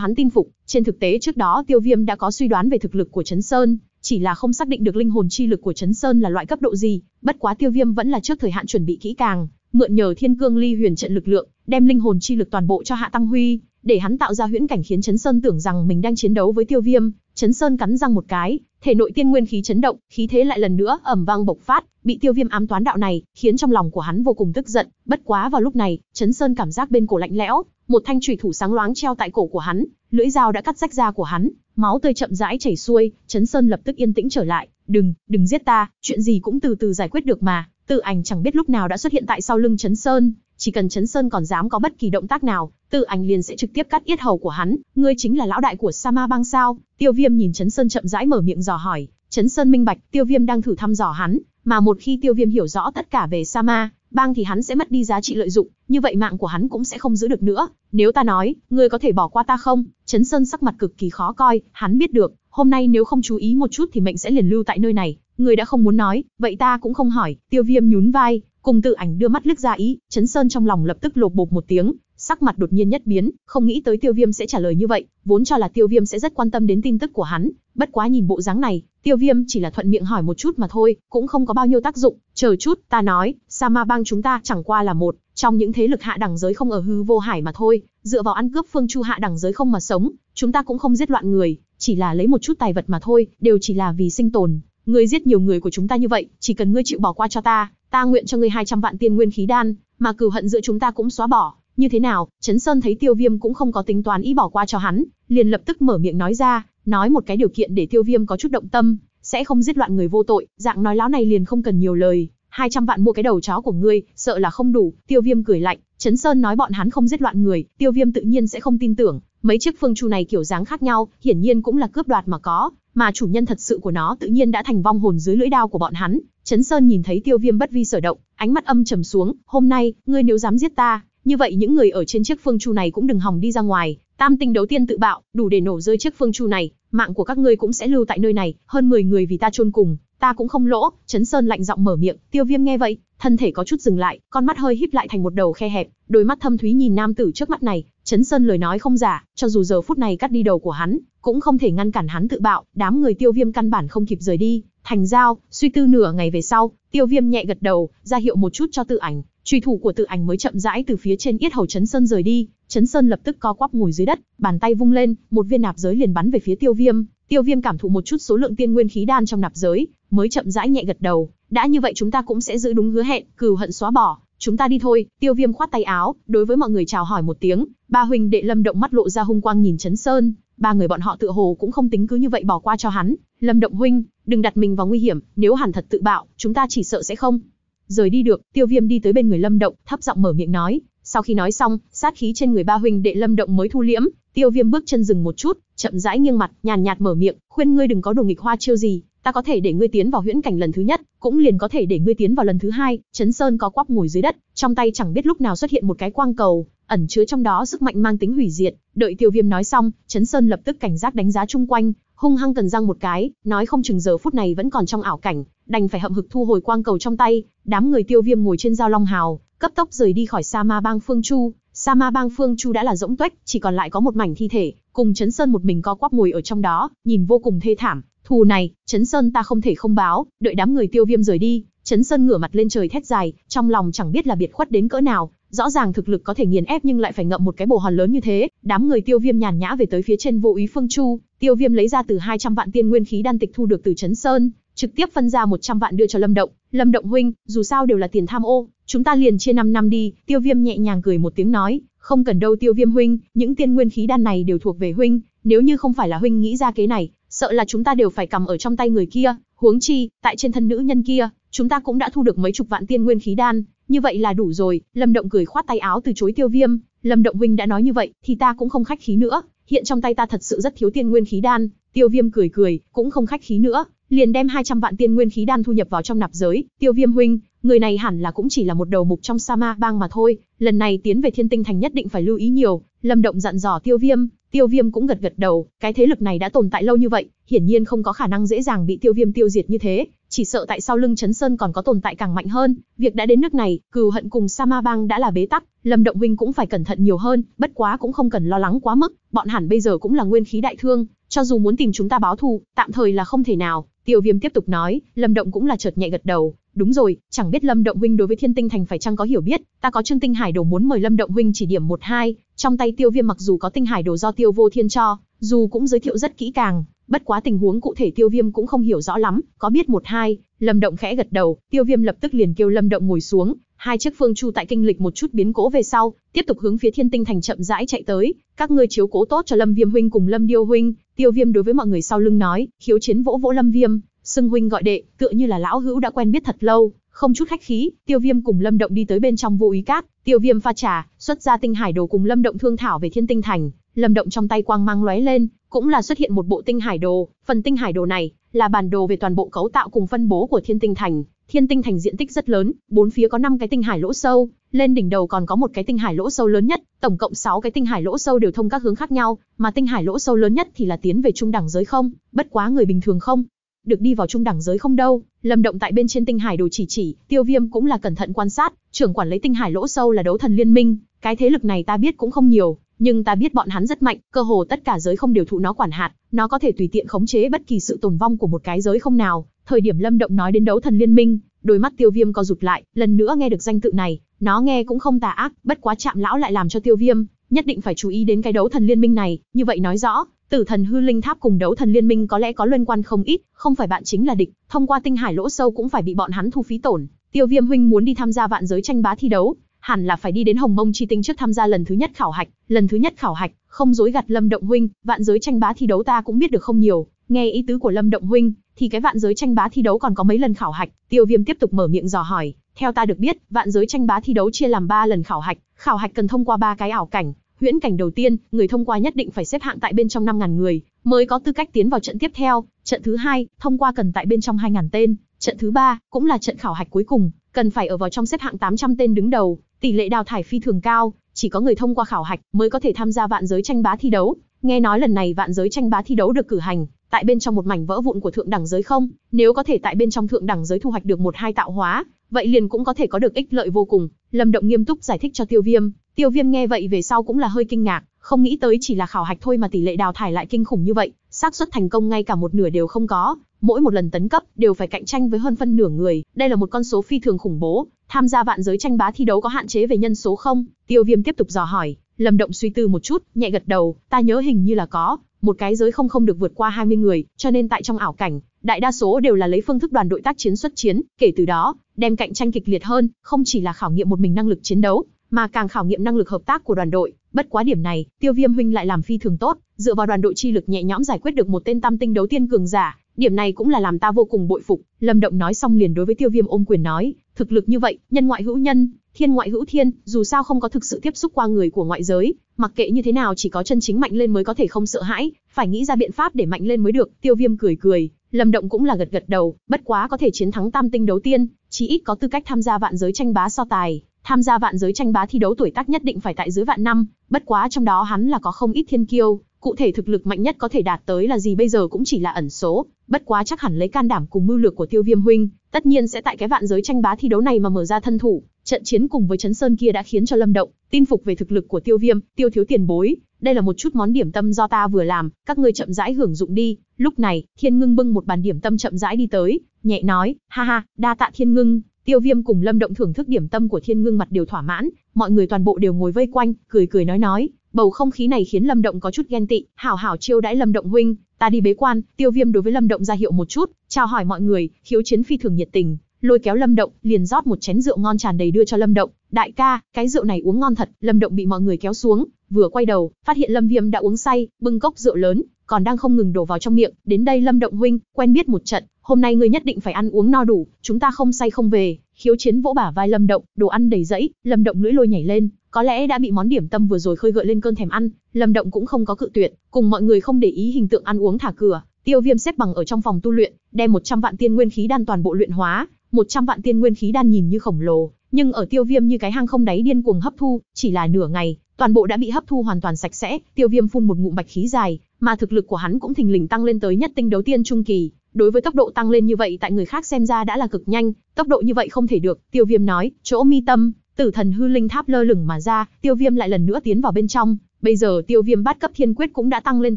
hắn tin phục, trên thực tế trước đó Tiêu Viêm đã có suy đoán về thực lực của Chấn Sơn, chỉ là không xác định được linh hồn chi lực của Chấn Sơn là loại cấp độ gì, bất quá Tiêu Viêm vẫn là trước thời hạn chuẩn bị kỹ càng, mượn nhờ Thiên Cương Ly Huyền trận lực lượng, đem linh hồn chi lực toàn bộ cho Hạ Tăng Huy, để hắn tạo ra huyễn cảnh khiến Chấn Sơn tưởng rằng mình đang chiến đấu với Tiêu Viêm, Chấn Sơn cắn răng một cái, thể nội tiên nguyên khí chấn động, khí thế lại lần nữa ầm vang bộc phát, bị Tiêu Viêm ám toán đạo này, khiến trong lòng của hắn vô cùng tức giận, bất quá vào lúc này, Chấn Sơn cảm giác bên cổ lạnh lẽo, một thanh chủy thủ sáng loáng treo tại cổ của hắn, lưỡi dao đã cắt rách da của hắn, máu tươi chậm rãi chảy xuôi, Chấn Sơn lập tức yên tĩnh trở lại, "Đừng, đừng giết ta, chuyện gì cũng từ từ giải quyết được mà." Tự Ảnh chẳng biết lúc nào đã xuất hiện tại sau lưng Chấn Sơn, chỉ cần Chấn Sơn còn dám có bất kỳ động tác nào, tự ảnh liền sẽ trực tiếp cắt yết hầu của hắn, ngươi chính là lão đại của Sama bang sao? Tiêu Viêm nhìn Trấn Sơn chậm rãi mở miệng dò hỏi, Trấn Sơn minh bạch, Tiêu Viêm đang thử thăm dò hắn, mà một khi Tiêu Viêm hiểu rõ tất cả về Sama bang thì hắn sẽ mất đi giá trị lợi dụng, như vậy mạng của hắn cũng sẽ không giữ được nữa. Nếu ta nói, ngươi có thể bỏ qua ta không? Trấn Sơn sắc mặt cực kỳ khó coi, hắn biết được, hôm nay nếu không chú ý một chút thì mệnh sẽ liền lưu tại nơi này, ngươi đã không muốn nói, vậy ta cũng không hỏi. Tiêu Viêm nhún vai, cùng tự ảnh đưa mắt lướt ra ý, Trấn Sơn trong lòng lập tức lột bột một tiếng, sắc mặt đột nhiên nhất biến, không nghĩ tới Tiêu Viêm sẽ trả lời như vậy, vốn cho là Tiêu Viêm sẽ rất quan tâm đến tin tức của hắn, bất quá nhìn bộ dáng này, Tiêu Viêm chỉ là thuận miệng hỏi một chút mà thôi, cũng không có bao nhiêu tác dụng, chờ chút, ta nói, Sa Ma Bang chúng ta chẳng qua là một trong những thế lực hạ đẳng giới không ở hư vô hải mà thôi, dựa vào ăn cướp phương chu hạ đẳng giới không mà sống, chúng ta cũng không giết loạn người, chỉ là lấy một chút tài vật mà thôi, đều chỉ là vì sinh tồn. Ngươi giết nhiều người của chúng ta như vậy, chỉ cần ngươi chịu bỏ qua cho ta, ta nguyện cho ngươi 200 vạn tiên nguyên khí đan, mà cừu hận giữa chúng ta cũng xóa bỏ, như thế nào, Trấn Sơn thấy Tiêu Viêm cũng không có tính toán ý bỏ qua cho hắn, liền lập tức mở miệng nói ra, nói một cái điều kiện để Tiêu Viêm có chút động tâm, sẽ không giết loạn người vô tội, dạng nói láo này liền không cần nhiều lời, 200 vạn mua cái đầu chó của ngươi, sợ là không đủ, Tiêu Viêm cười lạnh, Trấn Sơn nói bọn hắn không giết loạn người, Tiêu Viêm tự nhiên sẽ không tin tưởng, mấy chiếc phương chu này kiểu dáng khác nhau, hiển nhiên cũng là cướp đoạt mà có, mà chủ nhân thật sự của nó tự nhiên đã thành vong hồn dưới lưỡi đao của bọn hắn. Trấn Sơn nhìn thấy Tiêu Viêm bất vi sở động, ánh mắt âm trầm xuống, "Hôm nay, ngươi nếu dám giết ta, như vậy những người ở trên chiếc phương chu này cũng đừng hòng đi ra ngoài, tam tinh đấu tiên tự bạo, đủ để nổ rơi chiếc phương chu này, mạng của các ngươi cũng sẽ lưu tại nơi này, hơn 10 người vì ta chôn cùng, ta cũng không lỗ." Trấn Sơn lạnh giọng mở miệng, Tiêu Viêm nghe vậy, thân thể có chút dừng lại, con mắt hơi híp lại thành một đầu khe hẹp, đôi mắt thâm thúy nhìn nam tử trước mắt này, Trấn Sơn lời nói không giả, cho dù giờ phút này cắt đi đầu của hắn, cũng không thể ngăn cản hắn tự bạo, đám người Tiêu Viêm căn bản không kịp rời đi, thành giao, suy tư nửa ngày về sau, Tiêu Viêm nhẹ gật đầu, ra hiệu một chút cho tự Ảnh, Truy thủ của tự ảnh mới chậm rãi từ phía trên yết hầu Chấn Sơn rời đi, Chấn Sơn lập tức co quắp ngồi dưới đất, bàn tay vung lên, một viên nạp giới liền bắn về phía Tiêu Viêm, Tiêu Viêm cảm thụ một chút số lượng tiên nguyên khí đan trong nạp giới, mới chậm rãi nhẹ gật đầu, đã như vậy chúng ta cũng sẽ giữ đúng hứa hẹn, cừu hận xóa bỏ, chúng ta đi thôi. Tiêu Viêm khoát tay áo, đối với mọi người chào hỏi một tiếng, ba huynh đệ Lâm Động mắt lộ ra hung quang nhìn Chấn Sơn, ba người bọn họ tựa hồ cũng không tính cứ như vậy bỏ qua cho hắn, Lâm Động huynh, đừng đặt mình vào nguy hiểm, nếu hẳn thật tự bạo, chúng ta chỉ sợ sẽ không Rời đi được, tiêu viêm đi tới bên người Lâm Động, thấp giọng mở miệng nói. Sau khi nói xong, sát khí trên người ba huynh đệ Lâm Động mới thu liễm, tiêu viêm bước chân dừng một chút, chậm rãi nghiêng mặt, nhàn nhạt mở miệng, khuyên ngươi đừng có đồ nghịch hoa chiêu gì, ta có thể để ngươi tiến vào huyễn cảnh lần thứ nhất, cũng liền có thể để ngươi tiến vào lần thứ hai. Chấn Sơn có quắp ngồi dưới đất, trong tay chẳng biết lúc nào xuất hiện một cái quang cầu, ẩn chứa trong đó sức mạnh mang tính hủy diệt. Đợi Tiêu Viêm nói xong, Chấn Sơn lập tức cảnh giác đánh giá chung quanh, hung hăng cần răng một cái, nói không chừng giờ phút này vẫn còn trong ảo cảnh, đành phải hậm hực thu hồi quang cầu trong tay, đám người tiêu viêm ngồi trên giao long hào, cấp tốc rời đi khỏi Sa Ma Bang Phương Chu. Sa Ma Bang Phương Chu đã là rỗng tuếch, chỉ còn lại có một mảnh thi thể, cùng Chấn Sơn một mình co quắp ngồi ở trong đó, nhìn vô cùng thê thảm. Thù này, Chấn Sơn ta không thể không báo, đợi đám người tiêu viêm rời đi, Chấn Sơn ngửa mặt lên trời thét dài, trong lòng chẳng biết là biệt khuất đến cỡ nào, rõ ràng thực lực có thể nghiền ép nhưng lại phải ngậm một cái bồ hòn lớn như thế, đám người Tiêu Viêm nhàn nhã về tới phía trên Vô Úy Phương Chu, Tiêu Viêm lấy ra từ 200 vạn tiên nguyên khí đan tịch thu được từ Chấn Sơn, trực tiếp phân ra 100 vạn đưa cho Lâm Động, "Lâm Động huynh, dù sao đều là tiền tham ô, chúng ta liền chia 5 năm đi." Tiêu Viêm nhẹ nhàng cười một tiếng nói, "Không cần đâu Tiêu Viêm huynh, những tiên nguyên khí đan này đều thuộc về huynh, nếu như không phải là huynh nghĩ ra kế này, sợ là chúng ta đều phải cầm ở trong tay người kia, huống chi, tại trên thân nữ nhân kia, chúng ta cũng đã thu được mấy chục vạn tiên nguyên khí đan, như vậy là đủ rồi." Lâm Động cười khoát tay áo từ chối Tiêu Viêm, "Lâm Động huynh đã nói như vậy, thì ta cũng không khách khí nữa." Hiện trong tay ta thật sự rất thiếu tiên nguyên khí đan, Tiêu Viêm cười cười, cũng không khách khí nữa, liền đem 200 vạn tiên nguyên khí đan thu nhập vào trong nạp giới, Tiêu Viêm huynh, người này hẳn là cũng chỉ là một đầu mục trong Sa Ma bang mà thôi, lần này tiến về Thiên Tinh thành nhất định phải lưu ý nhiều, Lâm Động dặn dò Tiêu Viêm, Tiêu Viêm cũng gật gật đầu, cái thế lực này đã tồn tại lâu như vậy, hiển nhiên không có khả năng dễ dàng bị Tiêu Viêm tiêu diệt như thế, chỉ sợ tại sau lưng Chấn Sơn còn có tồn tại càng mạnh hơn, việc đã đến nước này, cừu hận cùng Sa Ma Bang đã là bế tắc, Lâm Động huynh cũng phải cẩn thận nhiều hơn, bất quá cũng không cần lo lắng quá mức, bọn hẳn bây giờ cũng là nguyên khí đại thương, cho dù muốn tìm chúng ta báo thù, tạm thời là không thể nào, Tiêu Viêm tiếp tục nói, Lâm Động cũng là chợt nhẹ gật đầu, đúng rồi, chẳng biết Lâm Động huynh đối với Thiên Tinh Thành phải chăng có hiểu biết, ta có Trương Tinh Hải đồ muốn mời Lâm Động huynh chỉ điểm một hai, trong tay Tiêu Viêm mặc dù có Tinh Hải đồ do Tiêu Vô Thiên cho, dù cũng giới thiệu rất kỹ càng, bất quá tình huống cụ thể Tiêu Viêm cũng không hiểu rõ lắm, có biết một hai, Lâm Động khẽ gật đầu, Tiêu Viêm lập tức liền kêu Lâm Động ngồi xuống, hai chiếc phương chu tại kinh lịch một chút biến cố về sau, tiếp tục hướng phía Thiên Tinh Thành chậm rãi chạy tới, các ngươi chiếu cố tốt cho Lâm Viêm huynh cùng Lâm Điêu huynh, Tiêu Viêm đối với mọi người sau lưng nói, khiếu chiến vỗ vỗ Lâm Viêm, xưng huynh gọi đệ, tựa như là lão hữu đã quen biết thật lâu, không chút khách khí, Tiêu Viêm cùng Lâm Động đi tới bên trong vô ý cát, Tiêu Viêm pha trà, xuất ra tinh hải đồ cùng Lâm Động thương thảo về Thiên Tinh Thành, Lâm Động trong tay quang mang lóe lên, cũng là xuất hiện một bộ tinh hải đồ, phần tinh hải đồ này là bản đồ về toàn bộ cấu tạo cùng phân bố của Thiên Tinh Thành, Thiên Tinh Thành diện tích rất lớn, bốn phía có 5 cái tinh hải lỗ sâu, lên đỉnh đầu còn có một cái tinh hải lỗ sâu lớn nhất, tổng cộng 6 cái tinh hải lỗ sâu đều thông các hướng khác nhau, mà tinh hải lỗ sâu lớn nhất thì là tiến về trung đẳng giới không, bất quá người bình thường không được đi vào trung đẳng giới không đâu. Lâm Động tại bên trên tinh hải đồ chỉ chỉ, Tiêu Viêm cũng là cẩn thận quan sát, trưởng quản lấy tinh hải lỗ sâu là đấu thần liên minh, cái thế lực này ta biết cũng không nhiều, nhưng ta biết bọn hắn rất mạnh, cơ hồ tất cả giới không đều thụ nó quản hạt, nó có thể tùy tiện khống chế bất kỳ sự tồn vong của một cái giới không nào. Thời điểm Lâm Động nói đến đấu thần liên minh, đôi mắt tiêu viêm co rụt lại, lần nữa nghe được danh tự này, nó nghe cũng không tà ác, bất quá chạm lão lại làm cho tiêu viêm, nhất định phải chú ý đến cái đấu thần liên minh này, như vậy nói rõ, tử thần hư linh tháp cùng đấu thần liên minh có lẽ có liên quan không ít, không phải bạn chính là địch, thông qua tinh hải lỗ sâu cũng phải bị bọn hắn thu phí tổn, tiêu viêm huynh muốn đi tham gia vạn giới tranh bá thi đấu. Hẳn là phải đi đến Hồng Mông Chi Tinh trước tham gia lần thứ nhất khảo hạch, lần thứ nhất khảo hạch, không dối gạt Lâm Động huynh, vạn giới tranh bá thi đấu ta cũng biết được không nhiều, nghe ý tứ của Lâm Động huynh, thì cái vạn giới tranh bá thi đấu còn có mấy lần khảo hạch, Tiêu Viêm tiếp tục mở miệng dò hỏi, theo ta được biết, vạn giới tranh bá thi đấu chia làm 3 lần khảo hạch, khảo hạch cần thông qua ba cái ảo cảnh, huyễn cảnh đầu tiên, người thông qua nhất định phải xếp hạng tại bên trong 5000 người, mới có tư cách tiến vào trận tiếp theo, trận thứ hai, thông qua cần tại bên trong 2000 tên, trận thứ ba cũng là trận khảo hạch cuối cùng, cần phải ở vào trong xếp hạng 800 tên đứng đầu, tỷ lệ đào thải phi thường cao, chỉ có người thông qua khảo hạch mới có thể tham gia vạn giới tranh bá thi đấu, nghe nói lần này vạn giới tranh bá thi đấu được cử hành, tại bên trong một mảnh vỡ vụn của thượng đẳng giới không, nếu có thể tại bên trong thượng đẳng giới thu hoạch được một hai tạo hóa, vậy liền cũng có thể có được ích lợi vô cùng. Lâm Động nghiêm túc giải thích cho Tiêu Viêm, Tiêu Viêm nghe vậy về sau cũng là hơi kinh ngạc, không nghĩ tới chỉ là khảo hạch thôi mà tỷ lệ đào thải lại kinh khủng như vậy, xác suất thành công ngay cả một nửa đều không có, mỗi một lần tấn cấp đều phải cạnh tranh với hơn phân nửa người, đây là một con số phi thường khủng bố, tham gia vạn giới tranh bá thi đấu có hạn chế về nhân số không? Tiêu Viêm tiếp tục dò hỏi, Lâm Động suy tư một chút, nhẹ gật đầu, ta nhớ hình như là có, một cái giới không không được vượt qua 20 người, cho nên tại trong ảo cảnh, đại đa số đều là lấy phương thức đoàn đội tác chiến xuất chiến, kể từ đó, đem cạnh tranh kịch liệt hơn, không chỉ là khảo nghiệm một mình năng lực chiến đấu, mà càng khảo nghiệm năng lực hợp tác của đoàn đội. Bất quá điểm này, Tiêu Viêm huynh lại làm phi thường tốt, dựa vào đoàn đội chi lực nhẹ nhõm giải quyết được một tên tam tinh đấu tiên cường giả, điểm này cũng là làm ta vô cùng bội phục. Lâm Động nói xong liền đối với Tiêu Viêm ôm quyền nói, thực lực như vậy, nhân ngoại hữu nhân, thiên ngoại hữu thiên, dù sao không có thực sự tiếp xúc qua người của ngoại giới, mặc kệ như thế nào chỉ có chân chính mạnh lên mới có thể không sợ hãi, phải nghĩ ra biện pháp để mạnh lên mới được. Tiêu Viêm cười cười, Lâm Động cũng là gật gật đầu, bất quá có thể chiến thắng Tam Tinh đấu tiên, chí ít có tư cách tham gia vạn giới tranh bá so tài, tham gia vạn giới tranh bá thi đấu tuổi tác nhất định phải tại dưới vạn năm, bất quá trong đó hắn là có không ít thiên kiêu, cụ thể thực lực mạnh nhất có thể đạt tới là gì bây giờ cũng chỉ là ẩn số, bất quá chắc hẳn lấy can đảm cùng mưu lược của Tiêu Viêm huynh, tất nhiên sẽ tại cái vạn giới tranh bá thi đấu này mà mở ra thân thủ, Trận chiến cùng với Trấn Sơn kia đã khiến cho Lâm Động tin phục về thực lực của Tiêu Viêm, Tiêu thiếu tiền bối, đây là một chút món điểm tâm do ta vừa làm, các ngươi chậm rãi hưởng dụng đi. Lúc này, Thiên Ngưng bưng một bàn điểm tâm chậm rãi đi tới, nhẹ nói, ha ha, đa tạ Thiên Ngưng. Tiêu Viêm cùng Lâm Động thưởng thức điểm tâm của Thiên Ngưng mặt đều thỏa mãn, mọi người toàn bộ đều ngồi vây quanh, cười cười nói nói, bầu không khí này khiến Lâm Động có chút ghen tị, hảo hảo chiêu đãi Lâm Động huynh, ta đi bế quan, Tiêu Viêm đối với Lâm Động ra hiệu một chút, chào hỏi mọi người, khiếu chiến phi thường nhiệt tình, lôi kéo Lâm Động, liền rót một chén rượu ngon tràn đầy đưa cho Lâm Động, "Đại ca, cái rượu này uống ngon thật." Lâm Động bị mọi người kéo xuống, vừa quay đầu, phát hiện Lâm Viêm đã uống say, bưng cốc rượu lớn, còn đang không ngừng đổ vào trong miệng, "Đến đây Lâm Động huynh, quen biết một trận, hôm nay ngươi nhất định phải ăn uống no đủ, chúng ta không say không về." Khiếu Chiến vỗ bả vai Lâm Động, đồ ăn đầy dẫy, Lâm Động lưỡi lôi nhảy lên, có lẽ đã bị món điểm tâm vừa rồi khơi gợi lên cơn thèm ăn, Lâm Động cũng không có cự tuyệt, cùng mọi người không để ý hình tượng ăn uống thả cửa, Tiêu Viêm xếp bằng ở trong phòng tu luyện, đem 100 vạn tiên nguyên khí đan toàn bộ luyện hóa, 100 vạn tiên nguyên khí đan nhìn như khổng lồ, nhưng ở tiêu viêm như cái hang không đáy điên cuồng hấp thu, chỉ là nửa ngày, toàn bộ đã bị hấp thu hoàn toàn sạch sẽ, tiêu viêm phun một ngụm bạch khí dài, mà thực lực của hắn cũng thình lình tăng lên tới nhất tinh đấu tiên trung kỳ. Đối với tốc độ tăng lên như vậy tại người khác xem ra đã là cực nhanh, tốc độ như vậy không thể được, tiêu viêm nói, chỗ mi tâm, tử thần hư linh tháp lơ lửng mà ra, tiêu viêm lại lần nữa tiến vào bên trong, bây giờ tiêu viêm bát cấp thiên quyết cũng đã tăng lên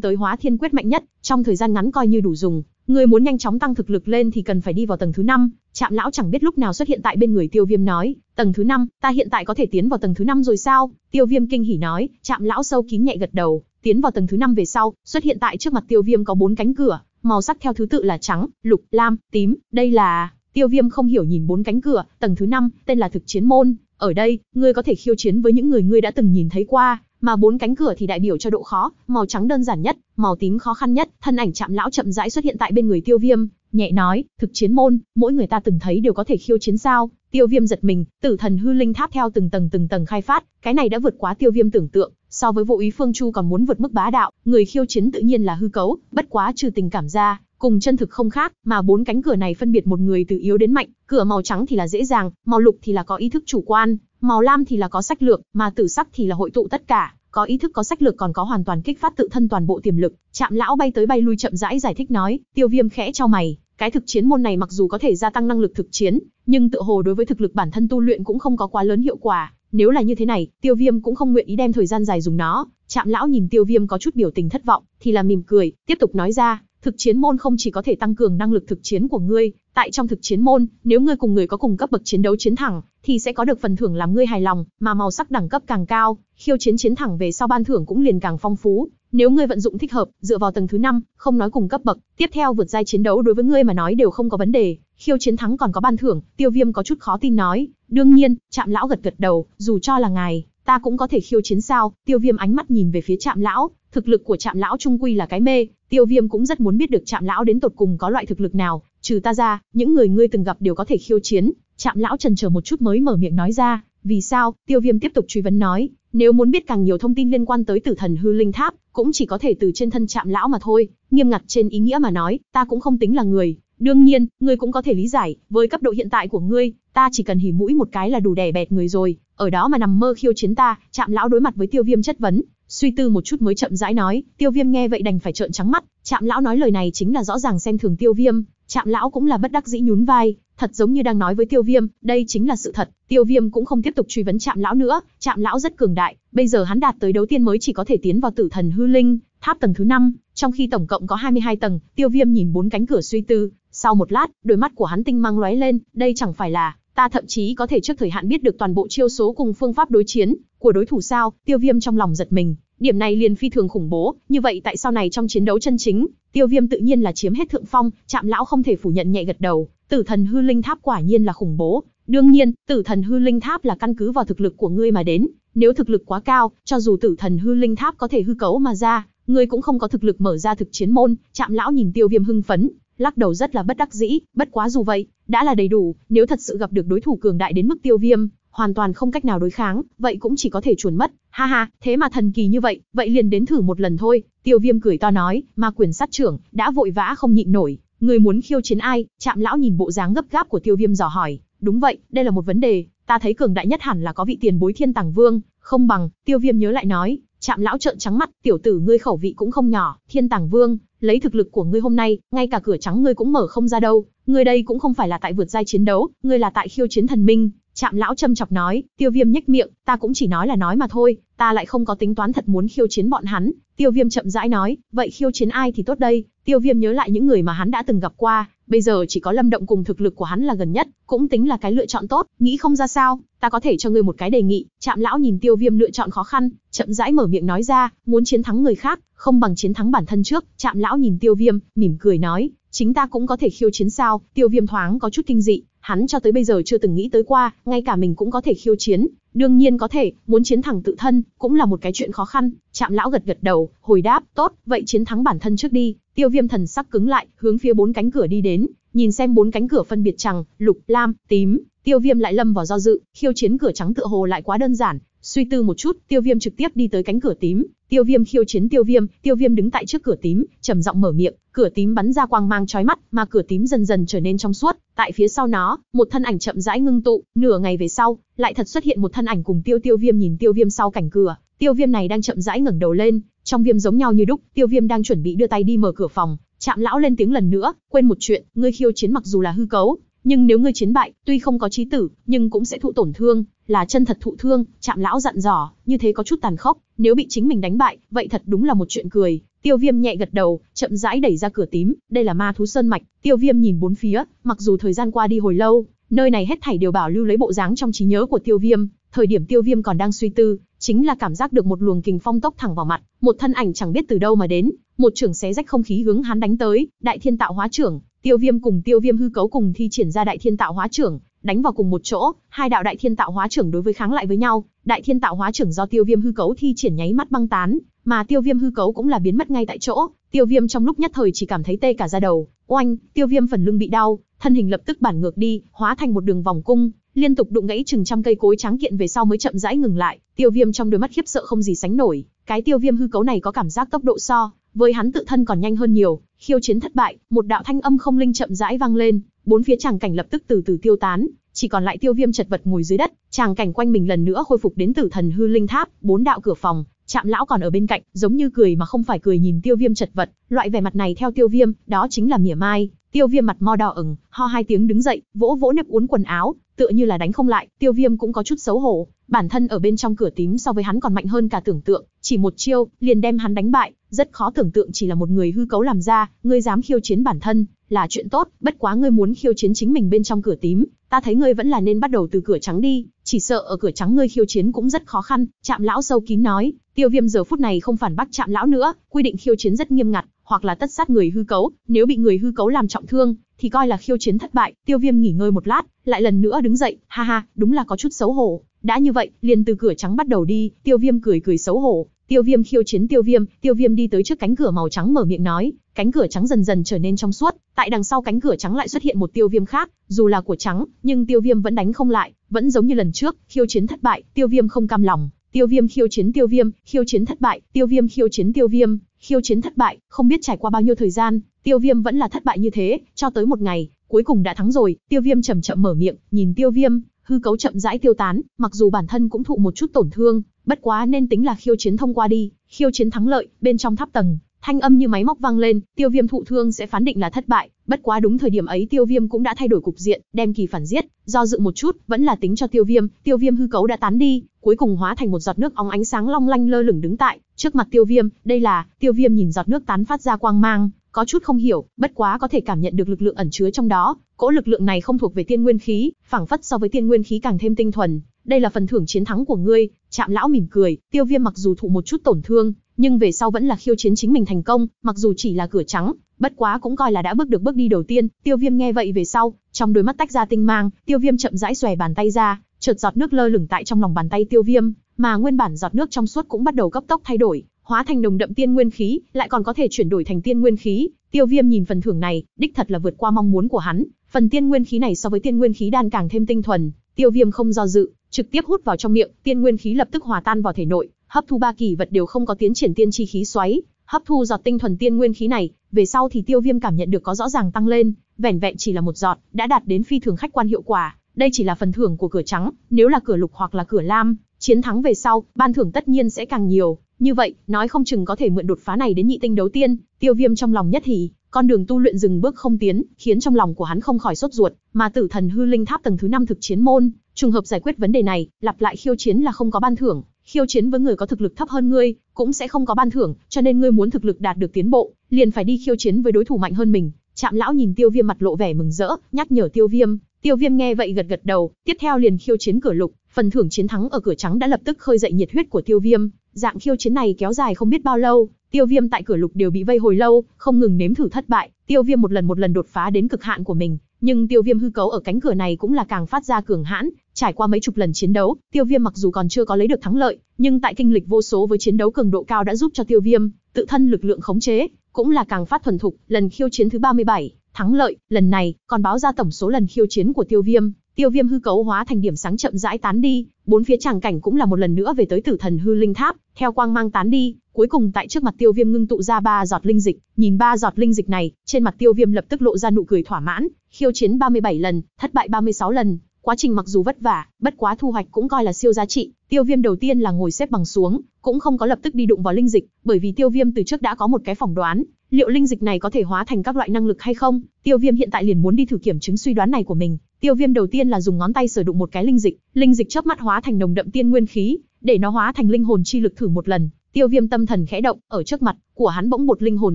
tới hóa thiên quyết mạnh nhất, trong thời gian ngắn coi như đủ dùng, Ngươi muốn nhanh chóng tăng thực lực lên thì cần phải đi vào tầng thứ 5, Trạm lão chẳng biết lúc nào xuất hiện tại bên người Tiêu Viêm nói, "Tầng thứ 5, ta hiện tại có thể tiến vào tầng thứ 5 rồi sao?" Tiêu Viêm kinh hỉ nói, Trạm lão sâu kín nhẹ gật đầu, tiến vào tầng thứ 5 về sau, xuất hiện tại trước mặt Tiêu Viêm có bốn cánh cửa, màu sắc theo thứ tự là trắng, lục, lam, tím, đây là Tiêu Viêm không hiểu nhìn bốn cánh cửa, tầng thứ 5, tên là Thực Chiến môn, ở đây, ngươi có thể khiêu chiến với những người ngươi đã từng nhìn thấy qua, mà bốn cánh cửa thì đại biểu cho độ khó, màu trắng đơn giản nhất, màu tím khó khăn nhất, thân ảnh chạm lão chậm rãi xuất hiện tại bên người Tiêu Viêm, nhẹ nói, thực chiến môn, mỗi người ta từng thấy đều có thể khiêu chiến sao? Tiêu Viêm giật mình, Tử Thần hư linh tháp theo từng tầng từng tầng khai phát, cái này đã vượt quá Tiêu Viêm tưởng tượng, so với Vô Ý Phương Chu còn muốn vượt mức bá đạo, người khiêu chiến tự nhiên là hư cấu, bất quá trừ tình cảm ra, cùng chân thực không khác, mà bốn cánh cửa này phân biệt một người từ yếu đến mạnh, cửa màu trắng thì là dễ dàng, màu lục thì là có ý thức chủ quan, Màu lam thì là có sách lược, mà tử sắc thì là hội tụ tất cả, có ý thức có sách lược còn có hoàn toàn kích phát tự thân toàn bộ tiềm lực. Chạm lão bay tới bay lui chậm rãi giải thích nói, Tiêu Viêm khẽ cho mày, cái thực chiến môn này mặc dù có thể gia tăng năng lực thực chiến, nhưng tựa hồ đối với thực lực bản thân tu luyện cũng không có quá lớn hiệu quả. Nếu là như thế này, Tiêu Viêm cũng không nguyện ý đem thời gian dài dùng nó. Trạm lão nhìn Tiêu Viêm có chút biểu tình thất vọng, thì là mỉm cười, tiếp tục nói ra, thực chiến môn không chỉ có thể tăng cường năng lực thực chiến của ngươi, Tại trong thực chiến môn, nếu ngươi cùng người có cùng cấp bậc chiến đấu chiến thẳng, thì sẽ có được phần thưởng làm ngươi hài lòng, mà màu sắc đẳng cấp càng cao, khiêu chiến chiến thẳng về sau ban thưởng cũng liền càng phong phú. Nếu ngươi vận dụng thích hợp, dựa vào tầng thứ 5, không nói cùng cấp bậc, tiếp theo vượt giai chiến đấu đối với ngươi mà nói đều không có vấn đề, khiêu chiến thắng còn có ban thưởng, Tiêu Viêm có chút khó tin nói, đương nhiên, Trạm lão gật gật đầu, dù cho là ngài, ta cũng có thể khiêu chiến sao? Tiêu Viêm ánh mắt nhìn về phía Trạm lão, thực lực của Trạm lão trung quy là cái mê, Tiêu Viêm cũng rất muốn biết được Trạm lão đến tột cùng có loại thực lực nào, trừ ta ra, những người ngươi từng gặp đều có thể khiêu chiến. Chạm lão trần chờ một chút mới mở miệng nói ra, vì sao, tiêu viêm tiếp tục truy vấn nói, nếu muốn biết càng nhiều thông tin liên quan tới tử thần hư linh tháp, cũng chỉ có thể từ trên thân chạm lão mà thôi, nghiêm ngặt trên ý nghĩa mà nói, ta cũng không tính là người. Đương nhiên, ngươi cũng có thể lý giải, với cấp độ hiện tại của ngươi, ta chỉ cần hỉ mũi một cái là đủ đè bẹt người rồi, ở đó mà nằm mơ khiêu chiến ta, chạm lão đối mặt với tiêu viêm chất vấn, suy tư một chút mới chậm rãi nói, tiêu viêm nghe vậy đành phải trợn trắng mắt, chạm lão nói lời này chính là rõ ràng xem thường tiêu viêm, Trạm lão cũng là bất đắc dĩ nhún vai, thật giống như đang nói với Tiêu Viêm, đây chính là sự thật, Tiêu Viêm cũng không tiếp tục truy vấn Trạm lão nữa, Trạm lão rất cường đại, bây giờ hắn đạt tới đấu tiên mới chỉ có thể tiến vào Tử Thần hư linh, tháp tầng thứ 5, trong khi tổng cộng có 22 tầng, Tiêu Viêm nhìn bốn cánh cửa suy tư, sau một lát, đôi mắt của hắn tinh mang lóe lên, đây chẳng phải là ta thậm chí có thể trước thời hạn biết được toàn bộ chiêu số cùng phương pháp đối chiến của đối thủ sao? Tiêu Viêm trong lòng giật mình, Điểm này liền phi thường khủng bố, như vậy tại sau này trong chiến đấu chân chính, Tiêu Viêm tự nhiên là chiếm hết thượng phong, Trạm lão không thể phủ nhận nhẹ gật đầu, Tử Thần hư linh tháp quả nhiên là khủng bố, đương nhiên, Tử Thần hư linh tháp là căn cứ vào thực lực của ngươi mà đến, nếu thực lực quá cao, cho dù Tử Thần hư linh tháp có thể hư cấu mà ra, ngươi cũng không có thực lực mở ra thực chiến môn, Trạm lão nhìn Tiêu Viêm hưng phấn, lắc đầu rất là bất đắc dĩ, bất quá dù vậy, đã là đầy đủ, nếu thật sự gặp được đối thủ cường đại đến mức Tiêu Viêm, hoàn toàn không cách nào đối kháng, vậy cũng chỉ có thể chuồn mất. Ha ha, thế mà thần kỳ như vậy, vậy liền đến thử một lần thôi. Tiêu viêm cười to nói, mà quyền sát trưởng, đã vội vã không nhịn nổi. Người muốn khiêu chiến ai, chạm lão nhìn bộ dáng gấp gáp của tiêu viêm dò hỏi. Đúng vậy, đây là một vấn đề, ta thấy cường đại nhất hẳn là có vị tiền bối thiên tàng vương. Không bằng, tiêu viêm nhớ lại nói, chạm lão trợn trắng mắt, tiểu tử ngươi khẩu vị cũng không nhỏ, thiên tàng vương, lấy thực lực của ngươi hôm nay, ngay cả cửa trắng ngươi cũng mở không ra đâu, ngươi đây cũng không phải là tại vượt giai chiến đấu, ngươi là tại khiêu chiến thần minh, Trạm lão châm chọc nói, tiêu viêm nhếch miệng, ta cũng chỉ nói là nói mà thôi, ta lại không có tính toán thật muốn khiêu chiến bọn hắn. Tiêu viêm chậm rãi nói, vậy khiêu chiến ai thì tốt đây, tiêu viêm nhớ lại những người mà hắn đã từng gặp qua, bây giờ chỉ có lâm động cùng thực lực của hắn là gần nhất, cũng tính là cái lựa chọn tốt, nghĩ không ra sao, ta có thể cho ngươi một cái đề nghị, trạm lão nhìn tiêu viêm lựa chọn khó khăn, chậm rãi mở miệng nói ra, muốn chiến thắng người khác, không bằng chiến thắng bản thân trước, trạm lão nhìn tiêu viêm, mỉm cười nói, chính ta cũng có thể khiêu chiến sao, tiêu viêm thoáng có chút kinh dị, Hắn cho tới bây giờ chưa từng nghĩ tới qua, ngay cả mình cũng có thể khiêu chiến, đương nhiên có thể, muốn chiến thẳng tự thân, cũng là một cái chuyện khó khăn. trạm lão gật gật đầu, hồi đáp, tốt, vậy chiến thắng bản thân trước đi. Tiêu viêm thần sắc cứng lại, hướng phía bốn cánh cửa đi đến, nhìn xem bốn cánh cửa phân biệt chẳng, lục, lam, tím. Tiêu viêm lại lâm vào do dự, khiêu chiến cửa trắng tựa hồ lại quá đơn giản, Suy tư một chút, Tiêu Viêm trực tiếp đi tới cánh cửa tím, Tiêu Viêm khiêu chiến Tiêu Viêm, Tiêu Viêm đứng tại trước cửa tím, trầm giọng mở miệng, cửa tím bắn ra quang mang chói mắt, mà cửa tím dần dần trở nên trong suốt, tại phía sau nó, một thân ảnh chậm rãi ngưng tụ, nửa ngày về sau, lại thật xuất hiện một thân ảnh cùng Tiêu Tiêu Viêm nhìn Tiêu Viêm sau cánh cửa, Tiêu Viêm này đang chậm rãi ngẩng đầu lên, trong viêm giống nhau như đúc, Tiêu Viêm đang chuẩn bị đưa tay đi mở cửa phòng, trạm lão lên tiếng lần nữa, quên một chuyện, ngươi khiêu chiến mặc dù là hư cấu, nhưng nếu ngươi chiến bại, tuy không có chí tử, nhưng cũng sẽ thụ tổn thương, là chân thật thụ thương, chạm lão dặn dò, như thế có chút tàn khốc, nếu bị chính mình đánh bại, vậy thật đúng là một chuyện cười. Tiêu Viêm nhẹ gật đầu, chậm rãi đẩy ra cửa tím, đây là ma thú sơn mạch, Tiêu Viêm nhìn bốn phía, mặc dù thời gian qua đi hồi lâu, nơi này hết thảy đều bảo lưu lấy bộ dáng trong trí nhớ của Tiêu Viêm, thời điểm Tiêu Viêm còn đang suy tư, chính là cảm giác được một luồng kình phong tốc thẳng vào mặt, một thân ảnh chẳng biết từ đâu mà đến, một trường xé rách không khí hướng hắn đánh tới, đại thiên tạo hóa trưởng, tiêu viêm cùng tiêu viêm hư cấu cùng thi triển ra đại thiên tạo hóa trưởng, đánh vào cùng một chỗ, hai đạo đại thiên tạo hóa trưởng đối với kháng lại với nhau, đại thiên tạo hóa trưởng do tiêu viêm hư cấu thi triển nháy mắt băng tán, mà tiêu viêm hư cấu cũng là biến mất ngay tại chỗ, tiêu viêm trong lúc nhất thời chỉ cảm thấy tê cả da đầu, oanh, tiêu viêm phần lưng bị đau, thân hình lập tức bản ngược đi, hóa thành một đường vòng cung, liên tục đụng gãy chừng trăm cây cối trắng kiện về sau mới chậm rãi ngừng lại, tiêu viêm trong đôi mắt khiếp sợ không gì sánh nổi, cái tiêu viêm hư cấu này có cảm giác tốc độ so, với hắn tự thân còn nhanh hơn nhiều, khiêu chiến thất bại, một đạo thanh âm không linh chậm rãi vang lên, bốn phía chàng cảnh lập tức từ từ tiêu tán, chỉ còn lại tiêu viêm chật vật ngồi dưới đất, Chàng cảnh quanh mình lần nữa khôi phục đến tử thần hư linh tháp, bốn đạo cửa phòng, trạm lão còn ở bên cạnh, giống như cười mà không phải cười nhìn tiêu viêm chật vật, loại vẻ mặt này theo tiêu viêm, đó chính là mỉa mai, Tiêu Viêm mặt mo đỏ ửng, ho hai tiếng đứng dậy, vỗ vỗ nếp uốn quần áo, tựa như là đánh không lại, Tiêu Viêm cũng có chút xấu hổ, bản thân ở bên trong cửa tím so với hắn còn mạnh hơn cả tưởng tượng, chỉ một chiêu, liền đem hắn đánh bại, rất khó tưởng tượng chỉ là một người hư cấu làm ra, ngươi dám khiêu chiến bản thân, là chuyện tốt, bất quá ngươi muốn khiêu chiến chính mình bên trong cửa tím, ta thấy ngươi vẫn là nên bắt đầu từ cửa trắng đi, chỉ sợ ở cửa trắng ngươi khiêu chiến cũng rất khó khăn, Trạm lão sâu kín nói, Tiêu Viêm giờ phút này không phản bác Trạm lão nữa, quy định khiêu chiến rất nghiêm ngặt, hoặc là tất sát người hư cấu, nếu bị người hư cấu làm trọng thương, thì coi là khiêu chiến thất bại, tiêu viêm nghỉ ngơi một lát, lại lần nữa đứng dậy, ha ha, đúng là có chút xấu hổ. Đã như vậy, liền từ cửa trắng bắt đầu đi, tiêu viêm cười cười xấu hổ, tiêu viêm khiêu chiến tiêu viêm, tiêu viêm đi tới trước cánh cửa màu trắng mở miệng nói, cánh cửa trắng dần dần trở nên trong suốt, tại đằng sau cánh cửa trắng lại xuất hiện một tiêu viêm khác, dù là của trắng, nhưng tiêu viêm vẫn đánh không lại, vẫn giống như lần trước, khiêu chiến thất bại, tiêu viêm không cam lòng, tiêu viêm khiêu chiến tiêu viêm, khiêu chiến thất bại, tiêu viêm khiêu chiến tiêu viêm, Khiêu chiến thất bại, không biết trải qua bao nhiêu thời gian, Tiêu Viêm vẫn là thất bại như thế, cho tới một ngày, cuối cùng đã thắng rồi, Tiêu Viêm chậm chậm mở miệng, nhìn Tiêu Viêm, hư cấu chậm rãi tiêu tán, mặc dù bản thân cũng thụ một chút tổn thương, bất quá nên tính là khiêu chiến thông qua đi, khiêu chiến thắng lợi, bên trong tháp tầng, thanh âm như máy móc vang lên, Tiêu Viêm thụ thương sẽ phán định là thất bại, bất quá đúng thời điểm ấy Tiêu Viêm cũng đã thay đổi cục diện, đem kỳ phản giết, do dự một chút, vẫn là tính cho Tiêu Viêm, Tiêu Viêm hư cấu đã tán đi, cuối cùng hóa thành một giọt nước óng ánh sáng long lanh lơ lửng đứng tại Trước mặt tiêu viêm, đây là, tiêu viêm nhìn giọt nước tán phát ra quang mang, có chút không hiểu, bất quá có thể cảm nhận được lực lượng ẩn chứa trong đó, cỗ lực lượng này không thuộc về tiên nguyên khí, phảng phất so với tiên nguyên khí càng thêm tinh thuần, đây là phần thưởng chiến thắng của ngươi, chạm lão mỉm cười, tiêu viêm mặc dù thụ một chút tổn thương, nhưng về sau vẫn là khiêu chiến chính mình thành công, mặc dù chỉ là cửa trắng, bất quá cũng coi là đã bước được bước đi đầu tiên, tiêu viêm nghe vậy về sau, trong đôi mắt tách ra tinh mang, tiêu viêm chậm rãi xòe bàn tay ra, chợt giọt nước lơ lửng tại trong lòng bàn tay tiêu viêm, mà nguyên bản giọt nước trong suốt cũng bắt đầu cấp tốc thay đổi, hóa thành nồng đậm tiên nguyên khí, lại còn có thể chuyển đổi thành tiên nguyên khí. Tiêu Viêm nhìn phần thưởng này, đích thật là vượt qua mong muốn của hắn, phần tiên nguyên khí này so với tiên nguyên khí đan càng thêm tinh thuần, Tiêu Viêm không do dự, trực tiếp hút vào trong miệng, tiên nguyên khí lập tức hòa tan vào thể nội, hấp thu ba kỳ vật đều không có tiến triển tiên chi khí xoáy, hấp thu giọt tinh thuần tiên nguyên khí này, về sau thì Tiêu Viêm cảm nhận được có rõ ràng tăng lên, vẻn vẹn chỉ là một giọt, đã đạt đến phi thường khách quan hiệu quả, đây chỉ là phần thưởng của cửa trắng, nếu là cửa lục hoặc là cửa lam, Chiến thắng về sau, ban thưởng tất nhiên sẽ càng nhiều, như vậy, nói không chừng có thể mượn đột phá này đến nhị tinh đấu tiên, tiêu viêm trong lòng nhất hỉ, con đường tu luyện dừng bước không tiến, khiến trong lòng của hắn không khỏi sốt ruột, mà tử thần hư linh tháp tầng thứ 5 thực chiến môn, trùng hợp giải quyết vấn đề này, lặp lại khiêu chiến là không có ban thưởng, khiêu chiến với người có thực lực thấp hơn ngươi, cũng sẽ không có ban thưởng, cho nên ngươi muốn thực lực đạt được tiến bộ, liền phải đi khiêu chiến với đối thủ mạnh hơn mình. Trạm lão nhìn Tiêu Viêm mặt lộ vẻ mừng rỡ, nhắc nhở Tiêu Viêm, Tiêu Viêm nghe vậy gật gật đầu, tiếp theo liền khiêu chiến cửa lục, Phần thưởng chiến thắng ở cửa trắng đã lập tức khơi dậy nhiệt huyết của Tiêu Viêm, dạng khiêu chiến này kéo dài không biết bao lâu, Tiêu Viêm tại cửa lục đều bị vây hồi lâu, không ngừng nếm thử thất bại, Tiêu Viêm một lần một lần đột phá đến cực hạn của mình, nhưng Tiêu Viêm hư cấu ở cánh cửa này cũng là càng phát ra cường hãn, trải qua mấy chục lần chiến đấu, Tiêu Viêm mặc dù còn chưa có lấy được thắng lợi, nhưng tại kinh lịch vô số với chiến đấu cường độ cao đã giúp cho Tiêu Viêm tự thân lực lượng khống chế cũng là càng phát thuần thục, lần khiêu chiến thứ 37, thắng lợi, lần này còn báo ra tổng số lần khiêu chiến của Tiêu Viêm, Tiêu Viêm hư cấu hóa thành điểm sáng chậm rãi tán đi, bốn phía tràng cảnh cũng là một lần nữa về tới Tử Thần hư linh tháp, theo quang mang tán đi, cuối cùng tại trước mặt Tiêu Viêm ngưng tụ ra ba giọt linh dịch, nhìn ba giọt linh dịch này, trên mặt Tiêu Viêm lập tức lộ ra nụ cười thỏa mãn, khiêu chiến 37 lần, thất bại 36 lần, quá trình mặc dù vất vả, bất quá thu hoạch cũng coi là siêu giá trị. Tiêu Viêm đầu tiên là ngồi xếp bằng xuống, cũng không có lập tức đi đụng vào linh dịch, bởi vì Tiêu Viêm từ trước đã có một cái phỏng đoán, liệu linh dịch này có thể hóa thành các loại năng lực hay không? Tiêu Viêm hiện tại liền muốn đi thử kiểm chứng suy đoán này của mình, Tiêu Viêm đầu tiên là dùng ngón tay sở đụng một cái linh dịch, linh dịch chớp mắt hóa thành nồng đậm tiên nguyên khí, để nó hóa thành linh hồn chi lực thử một lần. Tiêu Viêm tâm thần khẽ động, ở trước mặt của hắn bỗng một linh hồn